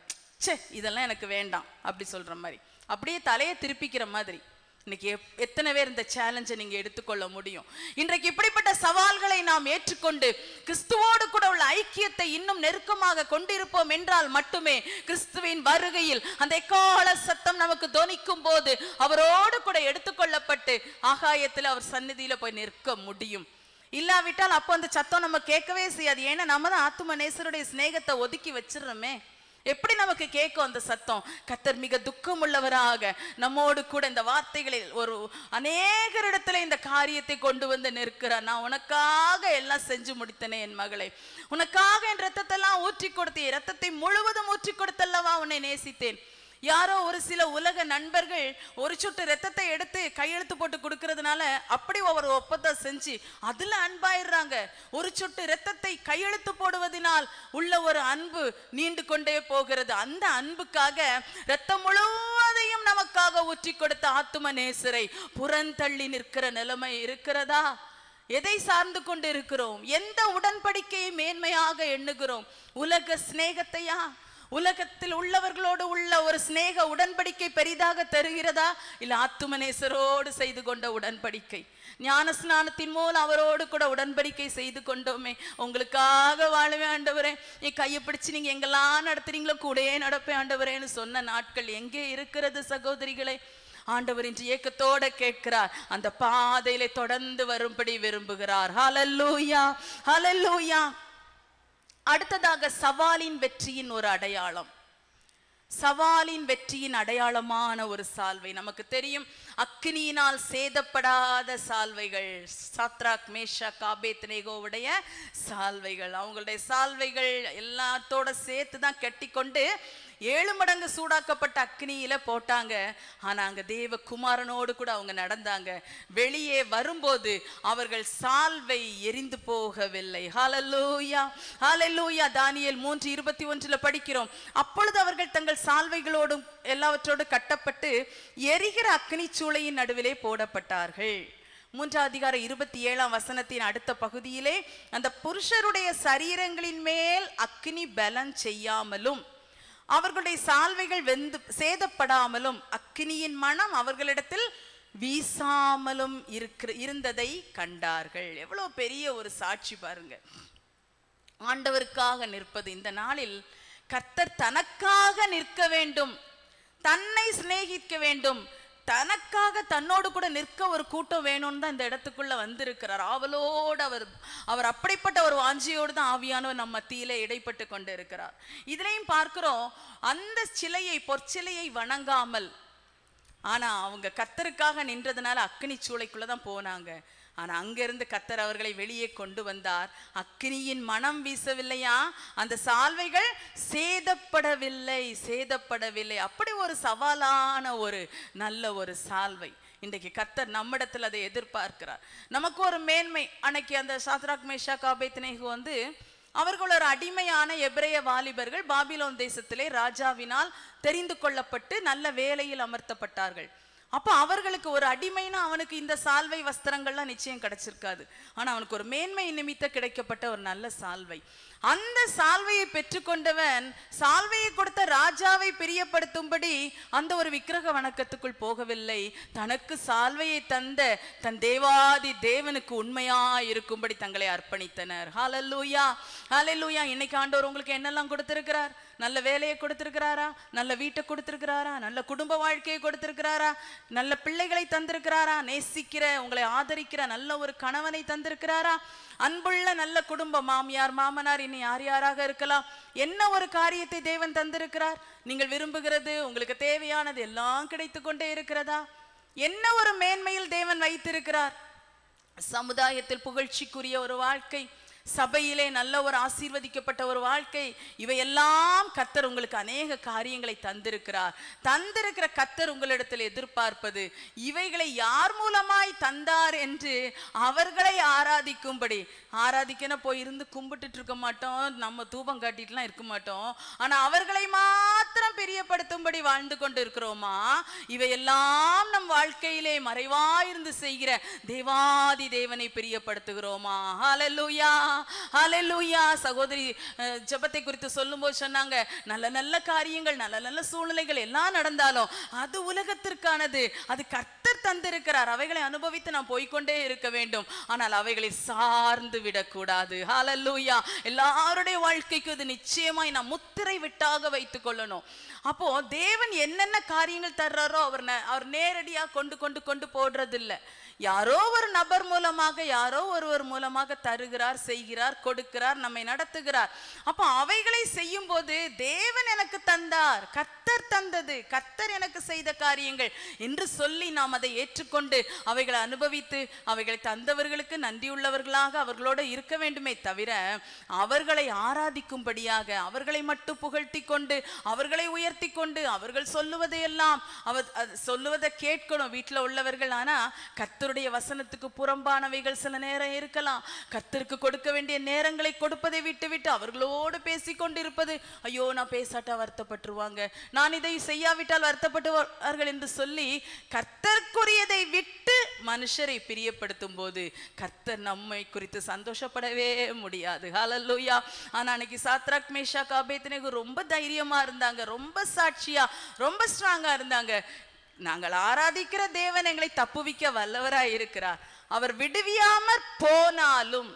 சே இதெல்லாம் எனக்கு வேண்டாம் அப்படி சொல்ற மாதிரி அப்படியே தலையை திருப்பிக்கிற மாதிரி இன்னைக்கு எத்தனை பேர் இந்த சேலஞ்சை நீங்கள் எடுத்துக்கொள்ள முடியும் இன்றைக்கு இப்படிப்பட்ட சவால்களை நாம் ஏற்றுக்கொண்டு கிறிஸ்துவோடு கூட உள்ள ஐக்கியத்தை இன்னும் நெருக்கமாக கொண்டிருப்போம் என்றால் மட்டுமே கிறிஸ்துவின் வருகையில் அந்த எக்கால சத்தம் நமக்கு துணிக்கும் போது அவரோடு கூட எடுத்துக்கொள்ளப்பட்டு ஆகாயத்தில் அவர் சந்நிதியில் போய் நிற்க முடியும் இல்லாவிட்டால் அப்போ அந்த சத்தம் நம்ம கேட்கவே செய்யாது ஏன்னா நம்ம தான் ஆத்மநேசருடைய சிநேகத்தை ஒதுக்கி வச்சிடறோமே எப்படி நமக்கு கேட்கும் அந்த சத்தம் கத்தர் மிக துக்கம் உள்ளவராக நம்மோடு கூட இந்த வார்த்தைகளில் ஒரு அநேகரிடத்துல இந்த காரியத்தை கொண்டு வந்து நிற்கிறார் நான் உனக்காக எல்லாம் செஞ்சு முடித்தனே என் மகளை உனக்காக என் ரத்தத்தெல்லாம் ஊற்றி கொடுத்தேன் ரத்தத்தை முழுவதும் ஊற்றி கொடுத்தல்லவா உன்னை நேசித்தேன் யாரோ ஒரு சில உலக நண்பர்கள் ஒரு சுட்டு ரத்தத்தை எடுத்து கையெழுத்து போட்டு கொடுக்கறதுனால அப்படி ஒரு ஒப்பந்தம் செஞ்சு அதுல அன்பாயிடுறாங்க ஒரு சுட்டு ரத்தத்தை கையெழுத்து போடுவதனால் உள்ள ஒரு அன்பு நீண்டு கொண்டே போகிறது அந்த அன்புக்காக ரத்தம் முழுவதையும் நமக்காக ஊற்றி கொடுத்த ஆத்தும நேசரை புறந்தள்ளி நிற்கிற நிலைமை இருக்கிறதா எதை சார்ந்து கொண்டு இருக்கிறோம் எந்த உடன்படிக்கையை மேன்மையாக எண்ணுகிறோம் உலக சிநேகத்தையா உலகத்தில் உள்ளவர்களோடு உள்ள ஒரு சிநேக உடன்படிக்கை பெரிதாக தருகிறதா இல்ல ஆத்துமநேசரோடு செய்து கொண்ட உடன்படிக்கை ஞான ஸ்நானத்தின் மூலம் அவரோடு கூட உடன்படிக்கை செய்து கொண்டோமே உங்களுக்காக வாழவே ஆண்டவரே என் கையை பிடிச்சு நீங்க எங்கெல்லாம் நடத்துறீங்களோ கூடயே நடப்பேன் ஆண்டவரேன்னு சொன்ன நாட்கள் எங்கே இருக்கிறது சகோதரிகளை ஆண்டவர் இன்று இயக்கத்தோட கேட்கிறார் அந்த பாதையில தொடர்ந்து வரும்படி விரும்புகிறார் ஹலல்லூயா ஹலல்லூயா அடுத்ததாக சவாலின் வெற்றியின் ஒரு அடையாளம் சவாலின் வெற்றியின் அடையாளமான ஒரு சால்வை நமக்கு தெரியும் அக்னியினால் சேதப்படாத சால்வைகள் சாத்ராக் மேஷா காபேத் நேகோவுடைய சால்வைகள் அவங்களுடைய சால்வைகள் எல்லாத்தோட சேர்த்து தான் கட்டி கொண்டு ஏழு மடங்கு சூடாக்கப்பட்ட அக்னியில போட்டாங்க ஆனா அங்க தேவ குமாரனோடு கூட அவங்க நடந்தாங்க வெளியே வரும்போது அவர்கள் சால்வை எரிந்து போகவில்லை ஹாலல்லூயா ஹாலல்லூயா தானியல் மூன்று இருபத்தி ஒன்றுல படிக்கிறோம் அப்பொழுது அவர்கள் தங்கள் சால்வைகளோடும் எல்லாவற்றோடு கட்டப்பட்டு எரிகிற அக்னி சூளையின் நடுவிலே போடப்பட்டார்கள் மூன்றாம் அதிகாரம் இருபத்தி ஏழாம் வசனத்தின் அடுத்த பகுதியிலே அந்த புருஷருடைய சரீரங்களின் மேல் அக்னி பலம் செய்யாமலும் அவர்களுடைய சால்வைகள் வெந்து சேதப்படாமலும் அக்கினியின் மனம் அவர்களிடத்தில் வீசாமலும் இருக்கிற இருந்ததை கண்டார்கள் எவ்வளோ பெரிய ஒரு சாட்சி பாருங்க ஆண்டவருக்காக நிற்பது இந்த நாளில் கர்த்தர் தனக்காக நிற்க வேண்டும் தன்னை சிநேகிக்க வேண்டும் தனக்காக தன்னோடு கூட நிற்க ஒரு கூட்டம் வேணும்னு தான் இந்த இடத்துக்குள்ள வந்திருக்கிறார் ஆவலோடு அவர் அவர் அப்படிப்பட்ட ஒரு வாஞ்சியோடு தான் ஆவியானவர் நம்ம தீல இடைப்பட்டு கொண்டு இருக்கிறார் இதுலையும் பார்க்கிறோம் அந்த சிலையை பொற்சிலையை வணங்காமல் ஆனா அவங்க கத்தருக்காக நின்றதுனால அக்னி சூளைக்குள்ள தான் போனாங்க ஆனால் அங்கிருந்து கத்தர் அவர்களை வெளியே கொண்டு வந்தார் அக்னியின் மனம் வீசவில்லையா அந்த சால்வைகள் சேதப்படவில்லை சேதப்படவில்லை அப்படி ஒரு சவாலான ஒரு நல்ல ஒரு சால்வை இன்றைக்கு கத்தர் நம்மிடத்தில் அதை எதிர்பார்க்கிறார் நமக்கு ஒரு மேன்மை அன்னைக்கு அந்த சாத்ராக் மேஷா காபேத்னேகு வந்து அவர்கள் ஒரு அடிமையான எபிரேய வாலிபர்கள் பாபிலோன் தேசத்திலே ராஜாவினால் தெரிந்து கொள்ளப்பட்டு நல்ல வேலையில் அமர்த்தப்பட்டார்கள் அப்போ அவர்களுக்கு ஒரு அடிமைனா அவனுக்கு இந்த சால்வை வஸ்திரங்கள்லாம் நிச்சயம் கிடைச்சிருக்காது ஆனால் அவனுக்கு ஒரு மேன்மை நிமித்த கிடைக்கப்பட்ட ஒரு நல்ல சால்வை அந்த சால்வையை பெற்றுக்கொண்டவன் சால்வையை கொடுத்த ராஜாவை பிரியப்படுத்தும்படி அந்த ஒரு விக்கிரக வணக்கத்துக்குள் போகவில்லை தனக்கு சால்வையை தந்த தன் தேவாதி தேவனுக்கு உண்மையா இருக்கும்படி தங்களை அர்ப்பணித்தனர் ஹாலல்லூயா ஹாலல்லூயா இன்னைக்கு ஆண்டவர் உங்களுக்கு என்னெல்லாம் கொடுத்திருக்கிறார் நல்ல வேலையை கொடுத்திருக்கிறாரா நல்ல வீட்டை கொடுத்திருக்கிறாரா நல்ல குடும்ப வாழ்க்கையை கொடுத்திருக்கிறாரா நல்ல பிள்ளைகளை தந்திருக்கிறாரா நேசிக்கிற உங்களை ஆதரிக்கிற நல்ல ஒரு கணவனை தந்திருக்கிறாரா அன்புள்ள நல்ல குடும்பம் மாமியார் மாமனார் இனி யார் யாராக இருக்கலாம் என்ன ஒரு காரியத்தை தேவன் தந்திருக்கிறார் நீங்கள் விரும்புகிறது உங்களுக்கு தேவையானது எல்லாம் கிடைத்து கொண்டே இருக்கிறதா என்ன ஒரு மேன்மையில் தேவன் வைத்திருக்கிறார் சமுதாயத்தில் புகழ்ச்சிக்குரிய ஒரு வாழ்க்கை சபையிலே நல்ல ஒரு ஆசீர்வதிக்கப்பட்ட ஒரு வாழ்க்கை இவையெல்லாம் கத்தர் உங்களுக்கு அநேக காரியங்களை தந்திருக்கிறார் தந்திருக்கிற கத்தர் உங்களிடத்தில் எதிர்பார்ப்பது இவைகளை யார் மூலமாய் தந்தார் என்று அவர்களை ஆராதிக்கும்படி ஆராதிக்கன போய் இருந்து கும்பிட்டுட்டு இருக்க மாட்டோம் நம்ம தூபம் காட்டிட்டுலாம் இருக்க மாட்டோம் ஆனா அவர்களை மாத்திரம் பிரியப்படுத்தும்படி வாழ்ந்து கொண்டு இருக்கிறோமா இவையெல்லாம் நம் வாழ்க்கையிலே மறைவாயிருந்து செய்கிற தேவாதி தேவனை பிரியப்படுத்துகிறோமா ஹலலூயா அலையலூயா சகோதரி ஜபத்தை குறித்து சொல்லும்போது சொன்னாங்க நல்ல நல்ல காரியங்கள் நல்ல நல்ல சூழ்நிலைகள் எல்லாம் நடந்தாலும் அது உலகத்திற்கானது அது கர்த்தர் தந்திருக்கிறார் அவைகளை அனுபவித்து நான் போய்கொண்டே இருக்க வேண்டும் ஆனால் அவைகளை சார்ந்து விடக்கூடாது ஹலலூயா எல்லாருடைய வாழ்க்கைக்கு இது நிச்சயமாய் நான் முத்திரை விட்டாக வைத்துக் கொள்ளணும் அப்போ தேவன் என்னென்ன காரியங்கள் தர்றாரோ அவர் அவர் நேரடியாக கொண்டு கொண்டு கொண்டு போடுறதில்லை யாரோ ஒரு நபர் மூலமாக யாரோ ஒருவர் மூலமாக தருகிறார் செய்கிறார் தருகிறார் கொடுக்கிறார் நம்மை நடத்துகிறார் அப்போ அவைகளை செய்யும் போது தேவன் எனக்கு தந்தார் கத்தர் தந்தது கத்தர் எனக்கு செய்த காரியங்கள் என்று சொல்லி நாம் அதை ஏற்றுக்கொண்டு அவைகளை அனுபவித்து அவைகளை தந்தவர்களுக்கு நன்றியுள்ளவர்களாக அவர்களோடு இருக்க வேண்டுமே தவிர அவர்களை ஆராதிக்கும்படியாக அவர்களை மட்டும் புகழ்த்தி கொண்டு அவர்களை உயர்த்தி கொண்டு அவர்கள் சொல்லுவதையெல்லாம் அவ சொல்லுவதை கேட்கணும் வீட்டில் உள்ளவர்கள் ஆனால் கத்தருடைய வசனத்துக்கு புறம்பானவைகள் சில நேரம் இருக்கலாம் கத்தருக்கு கொடுக்க வேண்டிய நேரங்களை கொடுப்பதை விட்டுவிட்டு அவர்களோடு கொண்டிருப்பது ஐயோ நான் பேசாட்டா வருத்தப்பட்டுருவாங்க நான் இதை செய்யாவிட்டால் வருத்தப்பட்டுவார்கள் என்று சொல்லி கர்த்தர்க்குரியதை விட்டு மனுஷரை பிரியப்படுத்தும் போது கர்த்தர் நம்மை குறித்து சந்தோஷப்படவே முடியாது ஹலல்லூயா ஆனால் அன்னைக்கு சாத்ராக் மேஷா காபேத்தினேகு ரொம்ப தைரியமாக இருந்தாங்க ரொம்ப சாட்சியாக ரொம்ப ஸ்ட்ராங்காக இருந்தாங்க நாங்கள் ஆராதிக்கிற தேவன் எங்களை தப்புவிக்க வல்லவராய் இருக்கிறார் அவர் விடுவியாமற் போனாலும்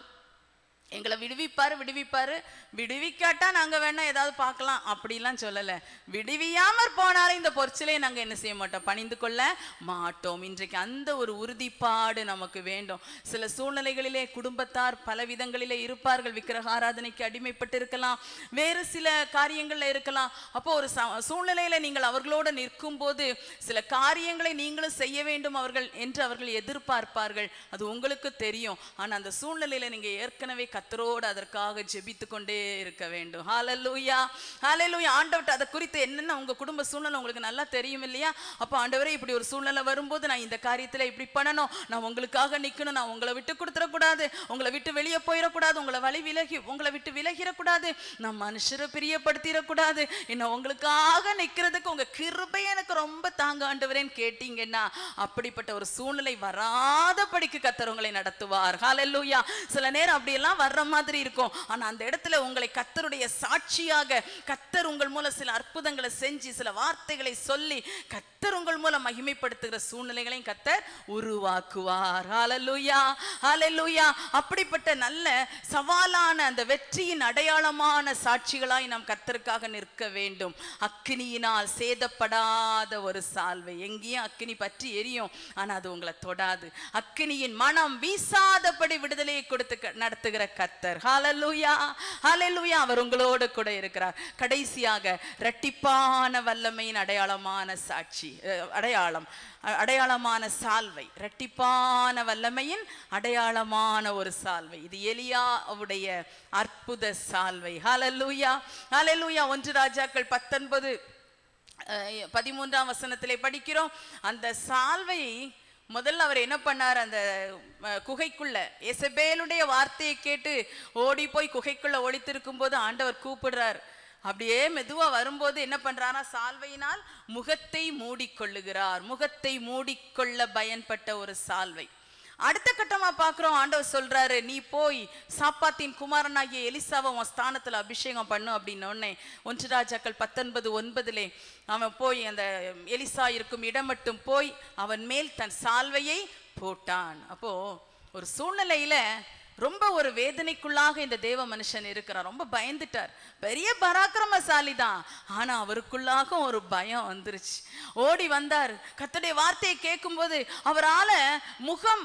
எங்களை விடுவிப்பார் விடுவிப்பார் விடுவிக்காட்டா நாங்க வேணா ஏதாவது பார்க்கலாம் அப்படிலாம் சொல்லல விடுவியாமற் போனாலும் இந்த பொற்சிலை நாங்க என்ன செய்ய மாட்டோம் பணிந்து கொள்ள மாட்டோம் இன்றைக்கு அந்த ஒரு உறுதிப்பாடு நமக்கு வேண்டும் சில சூழ்நிலைகளிலே குடும்பத்தார் பல விதங்களிலே இருப்பார்கள் விக்கிரக ஆராதனைக்கு அடிமைப்பட்டு இருக்கலாம் வேறு சில காரியங்கள்ல இருக்கலாம் அப்போ ஒரு சூழ்நிலையில நீங்கள் அவர்களோடு நிற்கும் போது சில காரியங்களை நீங்களும் செய்ய வேண்டும் அவர்கள் என்று அவர்கள் எதிர்பார்ப்பார்கள் அது உங்களுக்கு தெரியும் ஆனா அந்த சூழ்நிலையில நீங்க ஏற்கனவே கத்தரோடு அதற்காக ஜெபித்து கொண்டே இருக்க வேண்டும் ஹாலலூயா ஹாலலூயா ஆண்டவர்கிட்ட அதை குறித்து என்னென்ன உங்கள் குடும்ப சூழ்நிலை உங்களுக்கு நல்லா தெரியும் இல்லையா அப்போ ஆண்டவரே இப்படி ஒரு சூழ்நிலை வரும்போது நான் இந்த காரியத்தில் இப்படி பண்ணணும் நான் உங்களுக்காக நிற்கணும் நான் உங்களை விட்டு கொடுத்துடக்கூடாது உங்களை விட்டு வெளியே போயிடக்கூடாது உங்களை வழி விலகி உங்களை விட்டு விலகிடக்கூடாது நான் மனுஷரை பிரியப்படுத்திடக்கூடாது என்ன உங்களுக்காக நிற்கிறதுக்கு உங்கள் கிருபை எனக்கு ரொம்ப தாங்க ஆண்டவரேன்னு கேட்டீங்கன்னா அப்படிப்பட்ட ஒரு சூழ்நிலை வராத படிக்கு கத்தரவங்களை நடத்துவார் ஹாலலூயா சில நேரம் அப்படியெல்லாம் வர்ற மாதிரி இருக்கும் ஆனால் அந்த இடத்துல உங்களை கத்தருடைய சாட்சியாக கத்தர் உங்கள் மூலம் சில அற்புதங்களை செஞ்சு சில வார்த்தைகளை சொல்லி கத்தர் உங்கள் மூலம் மகிமைப்படுத்துகிற சூழ்நிலைகளையும் கத்தர் உருவாக்குவார் அலலுயா அலலுயா அப்படிப்பட்ட நல்ல சவாலான அந்த வெற்றியின் அடையாளமான சாட்சிகளாய் நாம் கத்தருக்காக நிற்க வேண்டும் அக்னியினால் சேதப்படாத ஒரு சால்வை எங்கேயும் அக்னி பற்றி எரியும் ஆனால் அது உங்களை தொடாது அக்னியின் மனம் வீசாதபடி விடுதலையை கொடுத்து நடத்துகிற கத்தர் ஹலலுயா ஹாலெலுயா அவர் உங்களோடு கூட இருக்கிறார் கடைசியாக இரட்டிப்பான வல்லமையின் அடையாளமான சாட்சி அடையாளம் அடையாளமான சால்வை இரட்டிப்பான வல்லமையின் அடையாளமான ஒரு சால்வை இது எலியாவுடைய அற்புத சால்வை ஹாலலூயா ஹாலலூயா ஒன்று ராஜாக்கள் பத்தொன்பது பதிமூன்றாம் வசனத்திலே படிக்கிறோம் அந்த சால்வை முதல்ல அவர் என்ன பண்ணார் அந்த குகைக்குள்ள எசபேலுடைய வார்த்தையை கேட்டு ஓடி போய் குகைக்குள்ள ஒழித்திருக்கும் போது ஆண்டவர் கூப்பிடுறார் அப்படியே மெதுவா வரும்போது என்ன பண்றாரா சால்வையினால் முகத்தை மூடிக்கொள்ளுகிறார் முகத்தை மூடிக்கொள்ள பயன்பட்ட ஒரு சால்வை அடுத்த கட்டமாக பார்க்குறோம் ஆண்டவர் சொல்கிறாரு நீ போய் சாப்பாத்தின் குமாரனாகிய எலிசாவை உன் ஸ்தானத்தில் அபிஷேகம் பண்ணு அப்படின்னு உடனே ஒன்று ராஜாக்கள் பத்தொன்பது ஒன்பதுலே அவன் போய் அந்த எலிசா இருக்கும் இடம் மட்டும் போய் அவன் மேல் தன் சால்வையை போட்டான் அப்போது ஒரு சூழ்நிலையில் ரொம்ப ஒரு வேதனைக்குள்ளாக இந்த தேவ மனுஷன் இருக்கிறார் ரொம்ப பயந்துட்டார் பெரிய பராக்கிரமசாலி தான் ஆனால் அவருக்குள்ளாக ஒரு பயம் வந்துருச்சு ஓடி வந்தார் கத்துடைய வார்த்தையை கேட்கும்போது அவரால் முகம்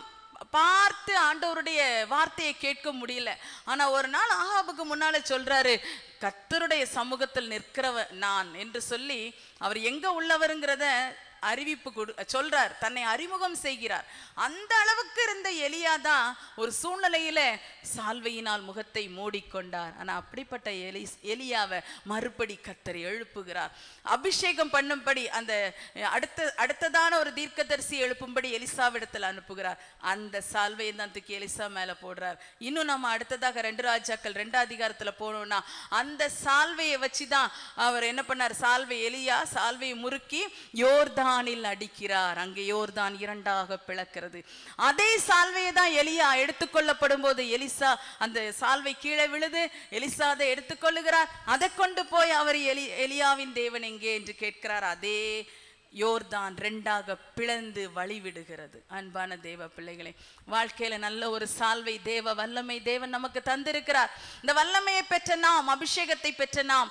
பார்த்து ஆண்டவருடைய வார்த்தையை கேட்க முடியல ஆனால் ஒரு நாள் ஆகாபுக்கு முன்னால் சொல்கிறாரு கத்தருடைய சமூகத்தில் நிற்கிறவ நான் என்று சொல்லி அவர் எங்கே உள்ளவருங்கிறத அறிவிப்பு கொடு சொல்றார் தன்னை அறிமுகம் செய்கிறார் அந்த அளவுக்கு இருந்த எலியாதான் ஒரு சூழ்நிலையில சால்வையினால் முகத்தை மூடிக்கொண்டார் ஆனா அப்படிப்பட்ட எலி எலியாவை மறுபடி கத்தர் எழுப்புகிறார் அபிஷேகம் பண்ணும்படி அந்த அடுத்த அடுத்ததான ஒரு தீர்க்கதரிசி எழுப்பும்படி எலிசாவிடத்தில் அனுப்புகிறார் அந்த சால்வை தான் தூக்கி எலிசா மேல போடுறார் இன்னும் நம்ம அடுத்ததாக ரெண்டு ராஜாக்கள் ரெண்டு அதிகாரத்துல போனோம்னா அந்த சால்வையை வச்சுதான் அவர் என்ன பண்ணார் சால்வை எலியா சால்வையை முறுக்கி யோர்தான் யோர்தானில் அடிக்கிறார் அங்கே யோர்தான் இரண்டாக பிளக்கிறது அதே சால்வையை தான் எலியா எடுத்துக்கொள்ளப்படும் போது எலிசா அந்த சால்வை கீழே விழுது எலிசா அதை எடுத்துக்கொள்ளுகிறார் அதை கொண்டு போய் அவர் எலி எலியாவின் தேவன் எங்கே என்று கேட்கிறார் அதே யோர்தான் ரெண்டாக பிளந்து வழிவிடுகிறது அன்பான தேவ பிள்ளைகளை வாழ்க்கையில நல்ல ஒரு சால்வை தேவ வல்லமை தேவன் நமக்கு தந்திருக்கிறார் இந்த வல்லமையை பெற்ற நாம் அபிஷேகத்தை பெற்ற நாம்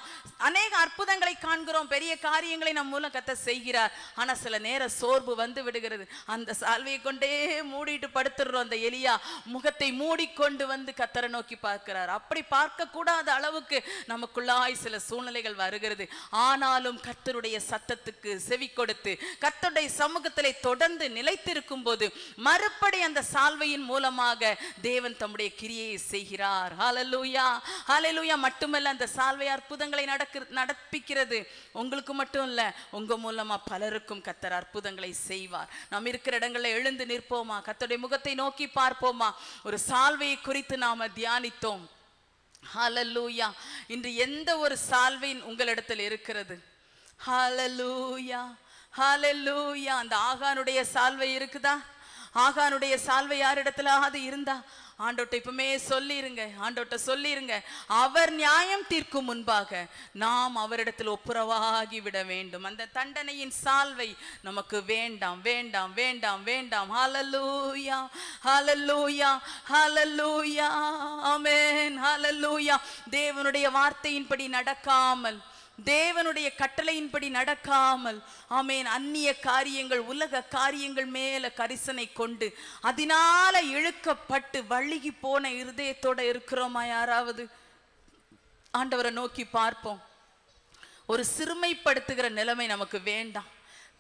அநேக அற்புதங்களை காண்கிறோம் பெரிய காரியங்களை நம் மூலம் கத்த செய்கிறார் ஆனா சில நேர சோர்வு வந்து விடுகிறது அந்த சால்வையை கொண்டே மூடிட்டு படுத்துடுறோம் அந்த எலியா முகத்தை மூடிக்கொண்டு வந்து கத்தரை நோக்கி பார்க்கிறார் அப்படி பார்க்க கூடாத அளவுக்கு நமக்குள்ளாய் சில சூழ்நிலைகள் வருகிறது ஆனாலும் கத்தருடைய சத்தத்துக்கு செவி கொடு கொடுத்து கத்துடைய சமூகத்திலே தொடர்ந்து நிலைத்திருக்கும் போது மறுபடி அந்த சால்வையின் மூலமாக தேவன் தம்முடைய கிரியை செய்கிறார் ஹாலலூயா ஹாலலூயா மட்டுமல்ல அந்த சால்வை அற்புதங்களை நடக்க நடப்பிக்கிறது உங்களுக்கு மட்டும் இல்லை உங்க மூலமா பலருக்கும் கத்தர் அற்புதங்களை செய்வார் நாம் இருக்கிற இடங்களில் எழுந்து நிற்போமா கத்தோடைய முகத்தை நோக்கி பார்ப்போமா ஒரு சால்வையை குறித்து நாம தியானித்தோம் ஹாலலூயா இன்று எந்த ஒரு சால்வையின் உங்களிடத்தில் இருக்கிறது ஹாலலூயா அந்த ஆகானுடைய சால்வை இருக்குதா ஆகானுடைய சால்வை யாரிடத்துல அது இருந்தா ஆண்டோட்ட இப்பவுமே சொல்லிருங்க ஆண்டோட்ட சொல்லிருங்க அவர் நியாயம் தீர்க்கும் முன்பாக நாம் அவரிடத்தில் ஒப்புரவாகி விட வேண்டும் அந்த தண்டனையின் சால்வை நமக்கு வேண்டாம் வேண்டாம் வேண்டாம் வேண்டாம் hallelujah hallelujah hallelujah amen hallelujah தேவனுடைய வார்த்தையின்படி நடக்காமல் தேவனுடைய கட்டளையின்படி நடக்காமல் ஆமேன் அந்நிய காரியங்கள் உலக காரியங்கள் மேல கரிசனை கொண்டு அதனால இழுக்கப்பட்டு வழுகி போன இருதயத்தோட இருக்கிறோமா யாராவது ஆண்டவரை நோக்கி பார்ப்போம் ஒரு சிறுமைப்படுத்துகிற நிலைமை நமக்கு வேண்டாம்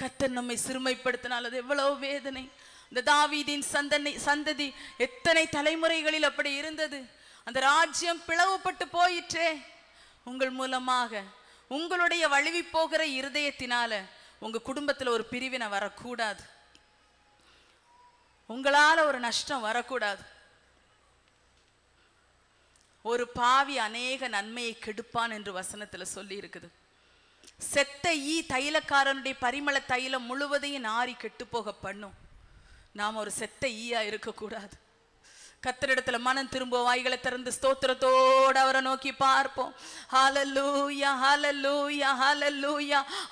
கத்தர் நம்மை சிறுமைப்படுத்தினால் அது எவ்வளவு வேதனை இந்த தாவீதின் சந்தனை சந்ததி எத்தனை தலைமுறைகளில் அப்படி இருந்தது அந்த ராஜ்யம் பிளவுபட்டு போயிற்றே உங்கள் மூலமாக உங்களுடைய வழுவி போகிற இருதயத்தினால உங்க குடும்பத்தில் ஒரு பிரிவினை வரக்கூடாது உங்களால ஒரு நஷ்டம் வரக்கூடாது ஒரு பாவி அநேக நன்மையை கெடுப்பான் என்று வசனத்துல சொல்லி இருக்குது செத்த ஈ தைலக்காரனுடைய பரிமள தைலம் முழுவதையும் நாரி கெட்டு போக பண்ணும் நாம் ஒரு செத்த ஈயா இருக்கக்கூடாது கத்தரிடத்துல மனம் திரும்ப வாய்களை திறந்து ஸ்தோத்திரத்தோடு அவரை நோக்கி பார்ப்போம்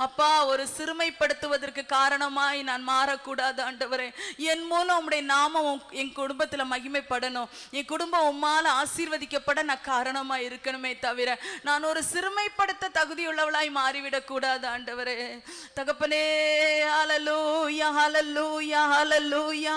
அப்பா ஒரு சிறுமைப்படுத்துவதற்கு காரணமாய் நான் மாறக்கூடாது ஆண்டவரே என் மூலம் உம்முடைய நாமம் என் குடும்பத்தில் மகிமைப்படணும் என் குடும்பம் உம்மால் ஆசீர்வதிக்கப்பட நான் காரணமாக இருக்கணுமே தவிர நான் ஒரு சிறுமைப்படுத்த தகுதியுள்ளவளாய் மாறிவிடக்கூடாது ஆண்டவரே தகப்பனே hallelujah hallelujah hallelujah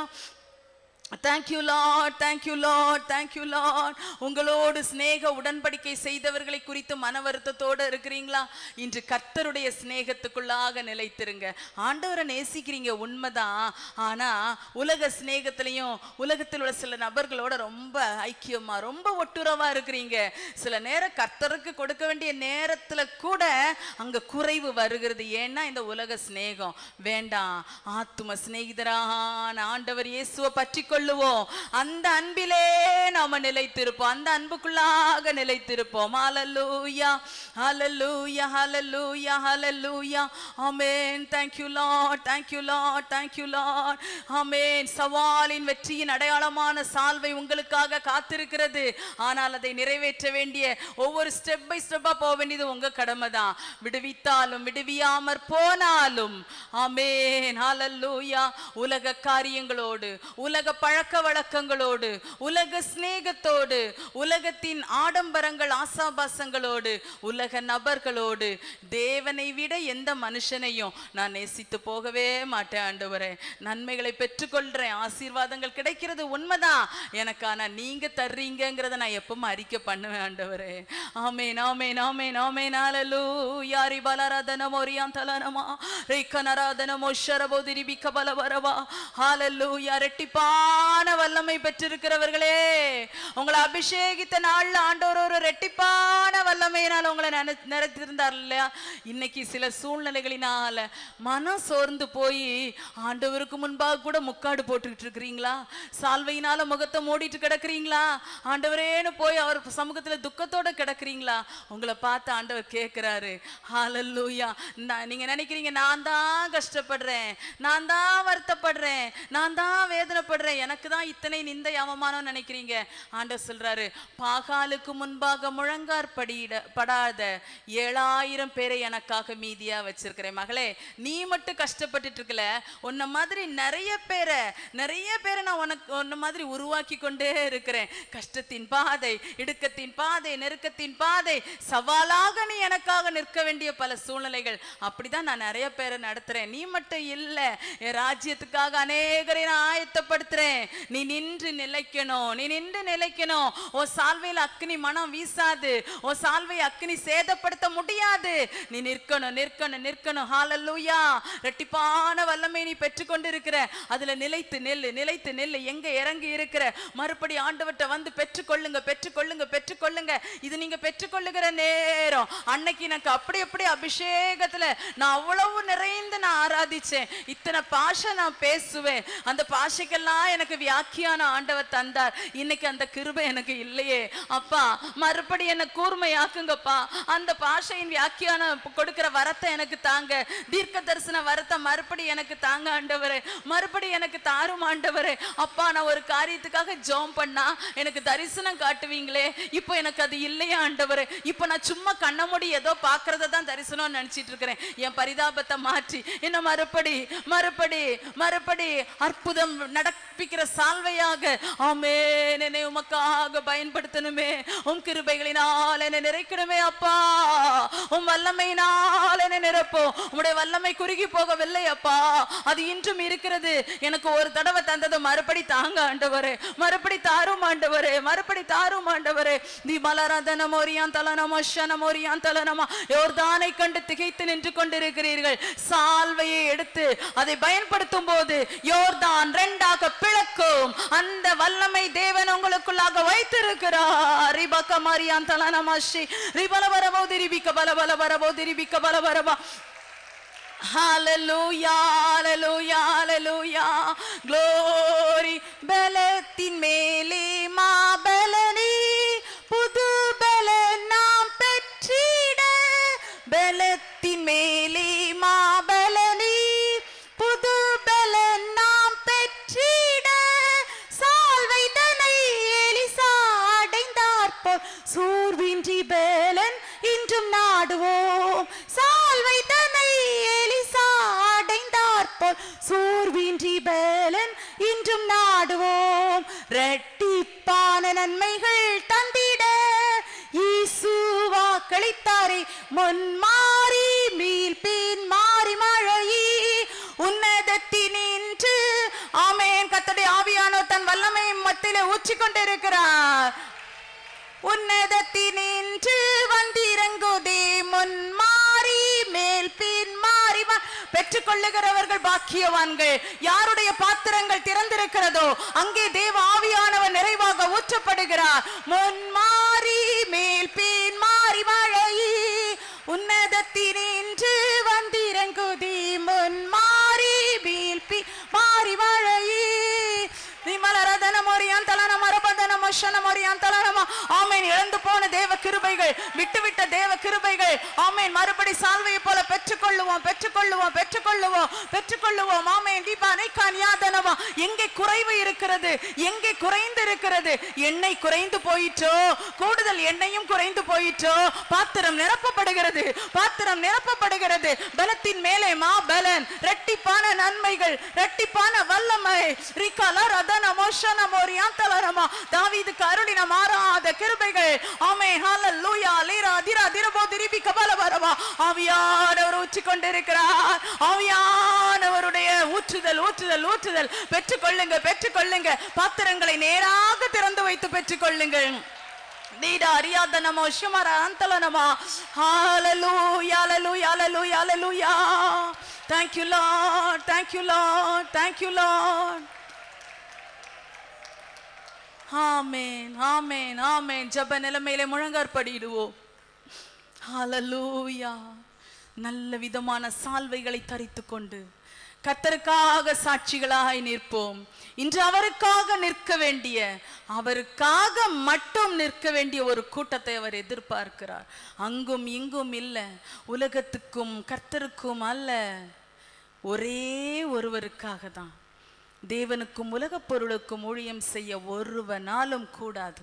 thank you lord thank you lord thank you lord உங்களோடு ஸ்நேக உடன்படிக்கை செய்தவர்களை குறித்து மன வருத்தத்தோடு இருக்கிறீங்களா இன்று கர்த்தருடைய ஸ்நேகத்துக்குள்ளாக நிலைத்திருங்க ஆண்டவரை நேசிக்கிறீங்க உண்மைதான் ஆனால் உலக ஸ்நேகத்திலையும் உலகத்தில் உள்ள சில நபர்களோட ரொம்ப ஐக்கியமாக ரொம்ப ஒட்டுறவாக இருக்கிறீங்க சில நேரம் கர்த்தருக்கு கொடுக்க வேண்டிய நேரத்தில் கூட அங்கே குறைவு வருகிறது ஏன்னா இந்த உலக ஸ்நேகம் வேண்டாம் ஆத்தும சிநேகிதரான ஆண்டவர் இயேசுவை பற்றி கொள்ளுவோம் அந்த அன்பிலே நாம நிலைத்திருப்போம் அந்த அன்புக்குள்ளாக நிலைத்திருப்போம் ஹalleluya hallelujah hallelujah hallelujah amen thank you lord thank you lord thank சவாலின் வெற்றியின் அடையாளமான சால்வை உங்களுக்காக காத்திருக்கிறது ஆனால் அதை நிறைவேற்ற வேண்டிய ஒவ்வொரு ஸ்டெப் பை ஸ்டெப்பா போக வேண்டியது உங்க கடமை தான் விடுவித்தாலும் விடுவியாமற் போனாலும் ஆமேன் ஹalleluya உலக காரியங்களோடு உலக பழக்க வழக்கங்களோடு உலக சிநேகத்தோடு உலகத்தின் ஆடம்பரங்கள் ஆசாபாசங்களோடு உலக நபர்களோடு தேவனை விட எந்த மனுஷனையும் நான் நேசித்து போகவே மாட்டேன் ஆண்டவரே நன்மைகளை பெற்றுக்கொள்கிறேன் ஆசீர்வாதங்கள் கிடைக்கிறது உண்மைதான் எனக்கான ஆனால் நீங்கள் தர்றீங்கிறத நான் எப்பவும் அறிக்கை பண்ணுவேன் ஆண்டவரே ஆமே நாமே நாமே நாமே நாளலூ யாரி பலராதனமோ ரியாந்தலனமா ரேக்கனராதனமோ ஷரபோ திரிபிக்க பலவரவா ஹாலல்லூ யாரெட்டிப்பா மேலான வல்லமை பெற்றிருக்கிறவர்களே உங்களை அபிஷேகித்த நாள்ல ஆண்டவர் ஒரு ரெட்டிப்பான வல்லமையினால் உங்களை நிறைத்திருந்தார் இல்லையா இன்னைக்கு சில சூழ்நிலைகளினால மனம் சோர்ந்து போய் ஆண்டவருக்கு முன்பாக கூட முக்காடு போட்டுக்கிட்டு இருக்கிறீங்களா சால்வையினால முகத்தை மூடிட்டு கிடக்குறீங்களா ஆண்டவரேன்னு போய் அவர் சமூகத்துல துக்கத்தோட கிடக்குறீங்களா உங்களை பார்த்து ஆண்டவர் கேட்கிறாரு ஹாலல்லூயா நீங்க நினைக்கிறீங்க நான் தான் கஷ்டப்படுறேன் நான் தான் வருத்தப்படுறேன் நான் தான் வேதனைப்படுறேன் எனக்கு தான் இத்தனை நிந்தை அவமானம் நினைக்கிறீங்க ஆண்டவர் சொல்றாரு பாகாலுக்கு முன்பாக முழங்கார் படியிட படாத ஏழாயிரம் பேரை எனக்காக மீதியா வச்சிருக்கிறேன் மகளே நீ மட்டும் கஷ்டப்பட்டுட்டு இருக்கல உன்ன மாதிரி நிறைய பேரை நிறைய பேரை நான் உனக்கு உன்ன மாதிரி உருவாக்கி கொண்டே இருக்கிறேன் கஷ்டத்தின் பாதை இடுக்கத்தின் பாதை நெருக்கத்தின் பாதை சவாலாக நீ எனக்காக நிற்க வேண்டிய பல சூழ்நிலைகள் அப்படிதான் நான் நிறைய பேரை நடத்துறேன் நீ மட்டும் இல்லை என் ராஜ்யத்துக்காக அநேகரை நான் ஆயத்தப்படுத்துறேன் நீ நின்று நிலைக்கணும் நீ நின்று நிலைக்கணும் ஓ சால்வையில் அக்னி மனம் வீசாது ஓ சால்வை அக்னி சேதப்படுத்த முடியாது நீ நிற்கணும் நிற்கணும் நிற்கணும் ஹாலல்லூயா ரெட்டிப்பான வல்லமை நீ பெற்றுக்கொண்டு இருக்கிற அதுல நிலைத்து நிலைத்து எங்க இறங்கி இருக்கிற மறுபடி வந்து பெற்றுக்கொள்ளுங்க பெற்றுக்கொள்ளுங்க பெற்றுக்கொள்ளுங்க இது நீங்க பெற்றுக்கொள்ளுகிற நேரம் அன்னைக்கு எனக்கு அப்படி அப்படி அபிஷேகத்துல நான் அவ்வளவு நிறைந்து நான் ஆராதிச்சேன் இத்தனை பாஷை நான் பேசுவேன் அந்த பாஷைக்கெல்லாம் எனக்கு எனக்கு வியாக்கியான ஆண்டவர் தந்தார் இன்னைக்கு அந்த கிருபை எனக்கு இல்லையே அப்பா மறுபடி என்ன கூர்மையாக்குங்கப்பா அந்த பாஷையின் வியாக்கியான கொடுக்கிற வரத்தை எனக்கு தாங்க தீர்க்க தரிசன வரத்தை மறுபடி எனக்கு தாங்க ஆண்டவரே மறுபடி எனக்கு தாரும் ஆண்டவரே அப்பா நான் ஒரு காரியத்துக்காக ஜோம் பண்ணா எனக்கு தரிசனம் காட்டுவீங்களே இப்போ எனக்கு அது இல்லையா ஆண்டவரே இப்போ நான் சும்மா கண்ண மூடி ஏதோ பார்க்கறத தான் தரிசனம் நினைச்சிட்டு இருக்கிறேன் என் பரிதாபத்தை மாற்றி என்ன மறுபடி மறுபடி மறுபடி அற்புதம் நடப்பிக்க இருக்கிற சால்வையாக என்னை உமக்காக பயன்படுத்தணுமே கிருபைகளினால் என்னை நிறைக்கணுமே அப்பா வல்லமையினால் என்னை நிரப்போம் வல்லமை குறுகி போகவில்லை அப்பா அது இன்றும் இருக்கிறது எனக்கு ஒரு தடவை மறுபடி தாங்க ஆண்டவரே மறுபடி தாரும் ஆண்டவரே மறுபடி தாரும் ஆண்டவரே நீ மலரதனம் ஒரியான் தலனமா ஷனம் தலனமா யோர்தானை கண்டு திகைத்து நின்று கொண்டிருக்கிறீர்கள் சால்வையை எடுத்து அதை பயன்படுத்தும் போது யோர்தான் ரெண்டாக நடக்கும் அந்த வல்லமை தேவன் உங்களுக்குள்ளாக வைத்திருக்கிறார் ரிபக்க மாரியான் தலனமாஷி ரிபல வரவோ திரிபிக்க பல பல வரவோ திரிபிக்க பல வரவா பலத்தின் மேலே மாபலனே புது பல பலத்தின் மேலே பாடுவோம் சால்வை தனை எலிசா அடைந்தார்போல் சோர்வின்றி பேலன் இன்றும் நாடுவோம் ரெட்டிப்பான நன்மைகள் தந்திட ஈசு வாக்களித்தாரே முன்மாறி மீல் பின் மாறி மழையி மழையே உன்னதத்தினின்று ஆமேன் கத்தடைய ஆவியானோ தன் வல்லமையும் மத்தியிலே ஊச்சிக்கொண்டிருக்கிறார் உன்னதத்தினின்று வந்திறங்குதே முன் மாறி மேல் பின் மாறி பெற்றுக்கொள்ளுகிறவர்கள் பாக்கியவான்கள் யாருடைய பாத்திரங்கள் திறந்திருக்கிறதோ அங்கே தேவ ஆவியானவர் நிறைவாக ஊற்றப்படுகிறார் முன் மாறி மேல் பின் மாறி மழை உன்னதத்தினின்று இழந்து போன தேவ கிருபைகள் விட்டுவிட்ட தேவ கிருபைகள் ஆமேன் மறுபடி சால்வையை போல பெற்றுக்கொள்ளுவோம் பெற்றுக்கொள்ளுவோம் பெற்றுக்கொள்ளுவோம் பெற்றுக்கொள்ளுவோம் ஆமேன் தீபா அனைக்கான் எங்கே குறைவு இருக்கிறது எங்கே குறைந்து இருக்கிறது எண்ணெய் குறைந்து போயிற்றோ கூடுதல் எண்ணெயும் குறைந்து போயிற்றோ பாத்திரம் நிரப்பப்படுகிறது பாத்திரம் நிரப்பப்படுகிறது பலத்தின் மேலே மா பலன் ரெட்டிப்பான நன்மைகள் ரெட்டிப்பான வல்லமை ரிகாலா ரதனமோ ஷனமோ ரியாந்தலரமா தாவி தாவீதுக்கு அருளின மாறாத கிருபைகள் ஆமே ஹalleluya லீரா திரா திரபோ திருப்பி கபல வரவா ஆவியானவர் ஊற்றி கொண்டிருக்கிறார் ஆவியானவருடைய ஊற்றுதல் ஊற்றுதல் ஊற்றுதல் பெற்றுக்கொள்ளுங்க பெற்றுக்கொள்ளுங்க பாத்திரங்களை நேராக திறந்து வைத்து பெற்றுக்கொள்ளுங்க நீடா அறியாத நமோ சுமர அந்தலனமா hallelujah thank you lord thank you lord thank you lord amen amen amen ஜப நிலைமையில முழங்காற்படிடுவோம் ஹலலூயா நல்ல விதமான சால்வைகளை தரித்து கொண்டு கத்தருக்காக சாட்சிகளாய் நிற்போம் இன்று அவருக்காக நிற்க வேண்டிய அவருக்காக மட்டும் நிற்க வேண்டிய ஒரு கூட்டத்தை அவர் எதிர்பார்க்கிறார் அங்கும் இங்கும் இல்லை உலகத்துக்கும் கர்த்தருக்கும் அல்ல ஒரே ஒருவருக்காக தான் தேவனுக்கும் உலகப் பொருளுக்கும் ஊழியம் செய்ய ஒருவனாலும் கூடாது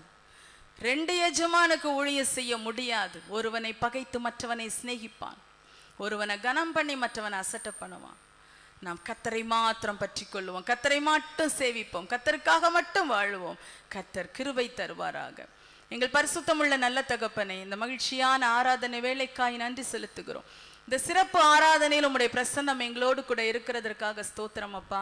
ரெண்டு எஜமானுக்கு ஊழியம் செய்ய முடியாது ஒருவனை பகைத்து மற்றவனை சிநேகிப்பான் ஒருவனை கனம் பண்ணி மற்றவனை அசட்ட பண்ணுவான் நாம் கத்தரை மாத்திரம் பற்றி கொள்ளுவோம் கத்தரை மட்டும் சேவிப்போம் கத்தருக்காக மட்டும் வாழ்வோம் கத்தர் கிருவை தருவாராக எங்கள் பரிசுத்தமுள்ள நல்ல தகப்பனை இந்த மகிழ்ச்சியான ஆராதனை வேலைக்காய் நன்றி செலுத்துகிறோம் இந்த சிறப்பு ஆராதனையில் உங்களுடைய பிரசன்னம் எங்களோடு கூட இருக்கிறதற்காக ஸ்தோத்திரம் அப்பா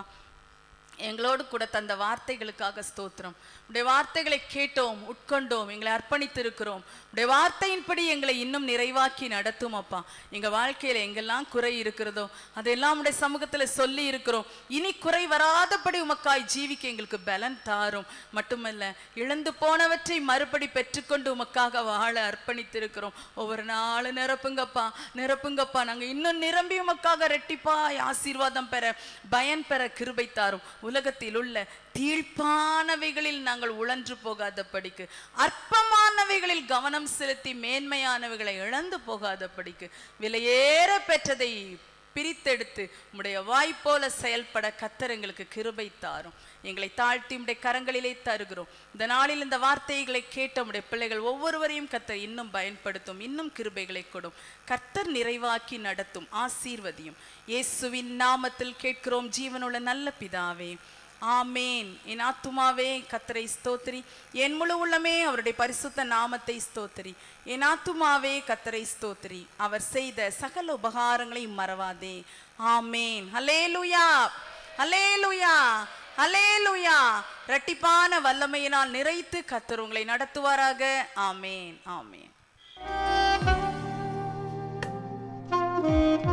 எங்களோடு கூட தந்த வார்த்தைகளுக்காக ஸ்தோத்திரம் உடைய வார்த்தைகளை கேட்டோம் உட்கொண்டோம் எங்களை அர்ப்பணித்திருக்கிறோம் உடைய வார்த்தையின்படி எங்களை இன்னும் நிறைவாக்கி நடத்தும் அப்பா எங்கள் வாழ்க்கையில் எங்கெல்லாம் குறை இருக்கிறதோ அதெல்லாம் உடைய சமூகத்தில் சொல்லி இருக்கிறோம் இனி குறை வராதபடி உமக்காய் ஜீவிக்க எங்களுக்கு பலன் தாரும் மட்டுமல்ல இழந்து போனவற்றை மறுபடி பெற்றுக்கொண்டு உமக்காக வாழ அர்ப்பணித்திருக்கிறோம் ஒவ்வொரு நாளும் நிரப்புங்கப்பா நிரப்புங்கப்பா நாங்கள் இன்னும் நிரம்பி உமக்காக ரெட்டிப்பாய் ஆசீர்வாதம் பெற பயன் பெற கிருபை தாரும் உலகத்தில் உள்ள தீழ்ப்பானவைகளில் நாங்கள் உழன்று போகாத படிக்கு அற்பமானவைகளில் கவனம் செலுத்தி மேன்மையானவைகளை இழந்து போகாத படிக்கு விலையேற பெற்றதை பிரித்தெடுத்து உம்முடைய வாய்ப்போல செயல்பட கத்தர் எங்களுக்கு கிருபை தாரும் எங்களை தாழ்த்தி உடைய கரங்களிலே தருகிறோம் இந்த நாளில் இந்த வார்த்தைகளை கேட்ட உடைய பிள்ளைகள் ஒவ்வொருவரையும் கத்தர் இன்னும் பயன்படுத்தும் இன்னும் கிருபைகளை கொடும் கத்தர் நிறைவாக்கி நடத்தும் ஆசீர்வதியும் இயேசுவின் நாமத்தில் கேட்கிறோம் ஜீவனுள்ள நல்ல பிதாவே ஆமேன் என் ஆத்துமாவே கத்தரை ஸ்தோத்திரி என் முழு உள்ளமே அவருடைய பரிசுத்த நாமத்தை ஸ்தோத்திரி என் ஆத்துமாவே கத்தரை ஸ்தோத்திரி அவர் செய்த சகல உபகாரங்களையும் மறவாதே ஆமேன் ஹலே லுயா ஹலே லுயா ஹலே லுயா இரட்டிப்பான வல்லமையினால் நிறைத்து கத்தர் உங்களை நடத்துவாராக ஆமேன் ஆமேன்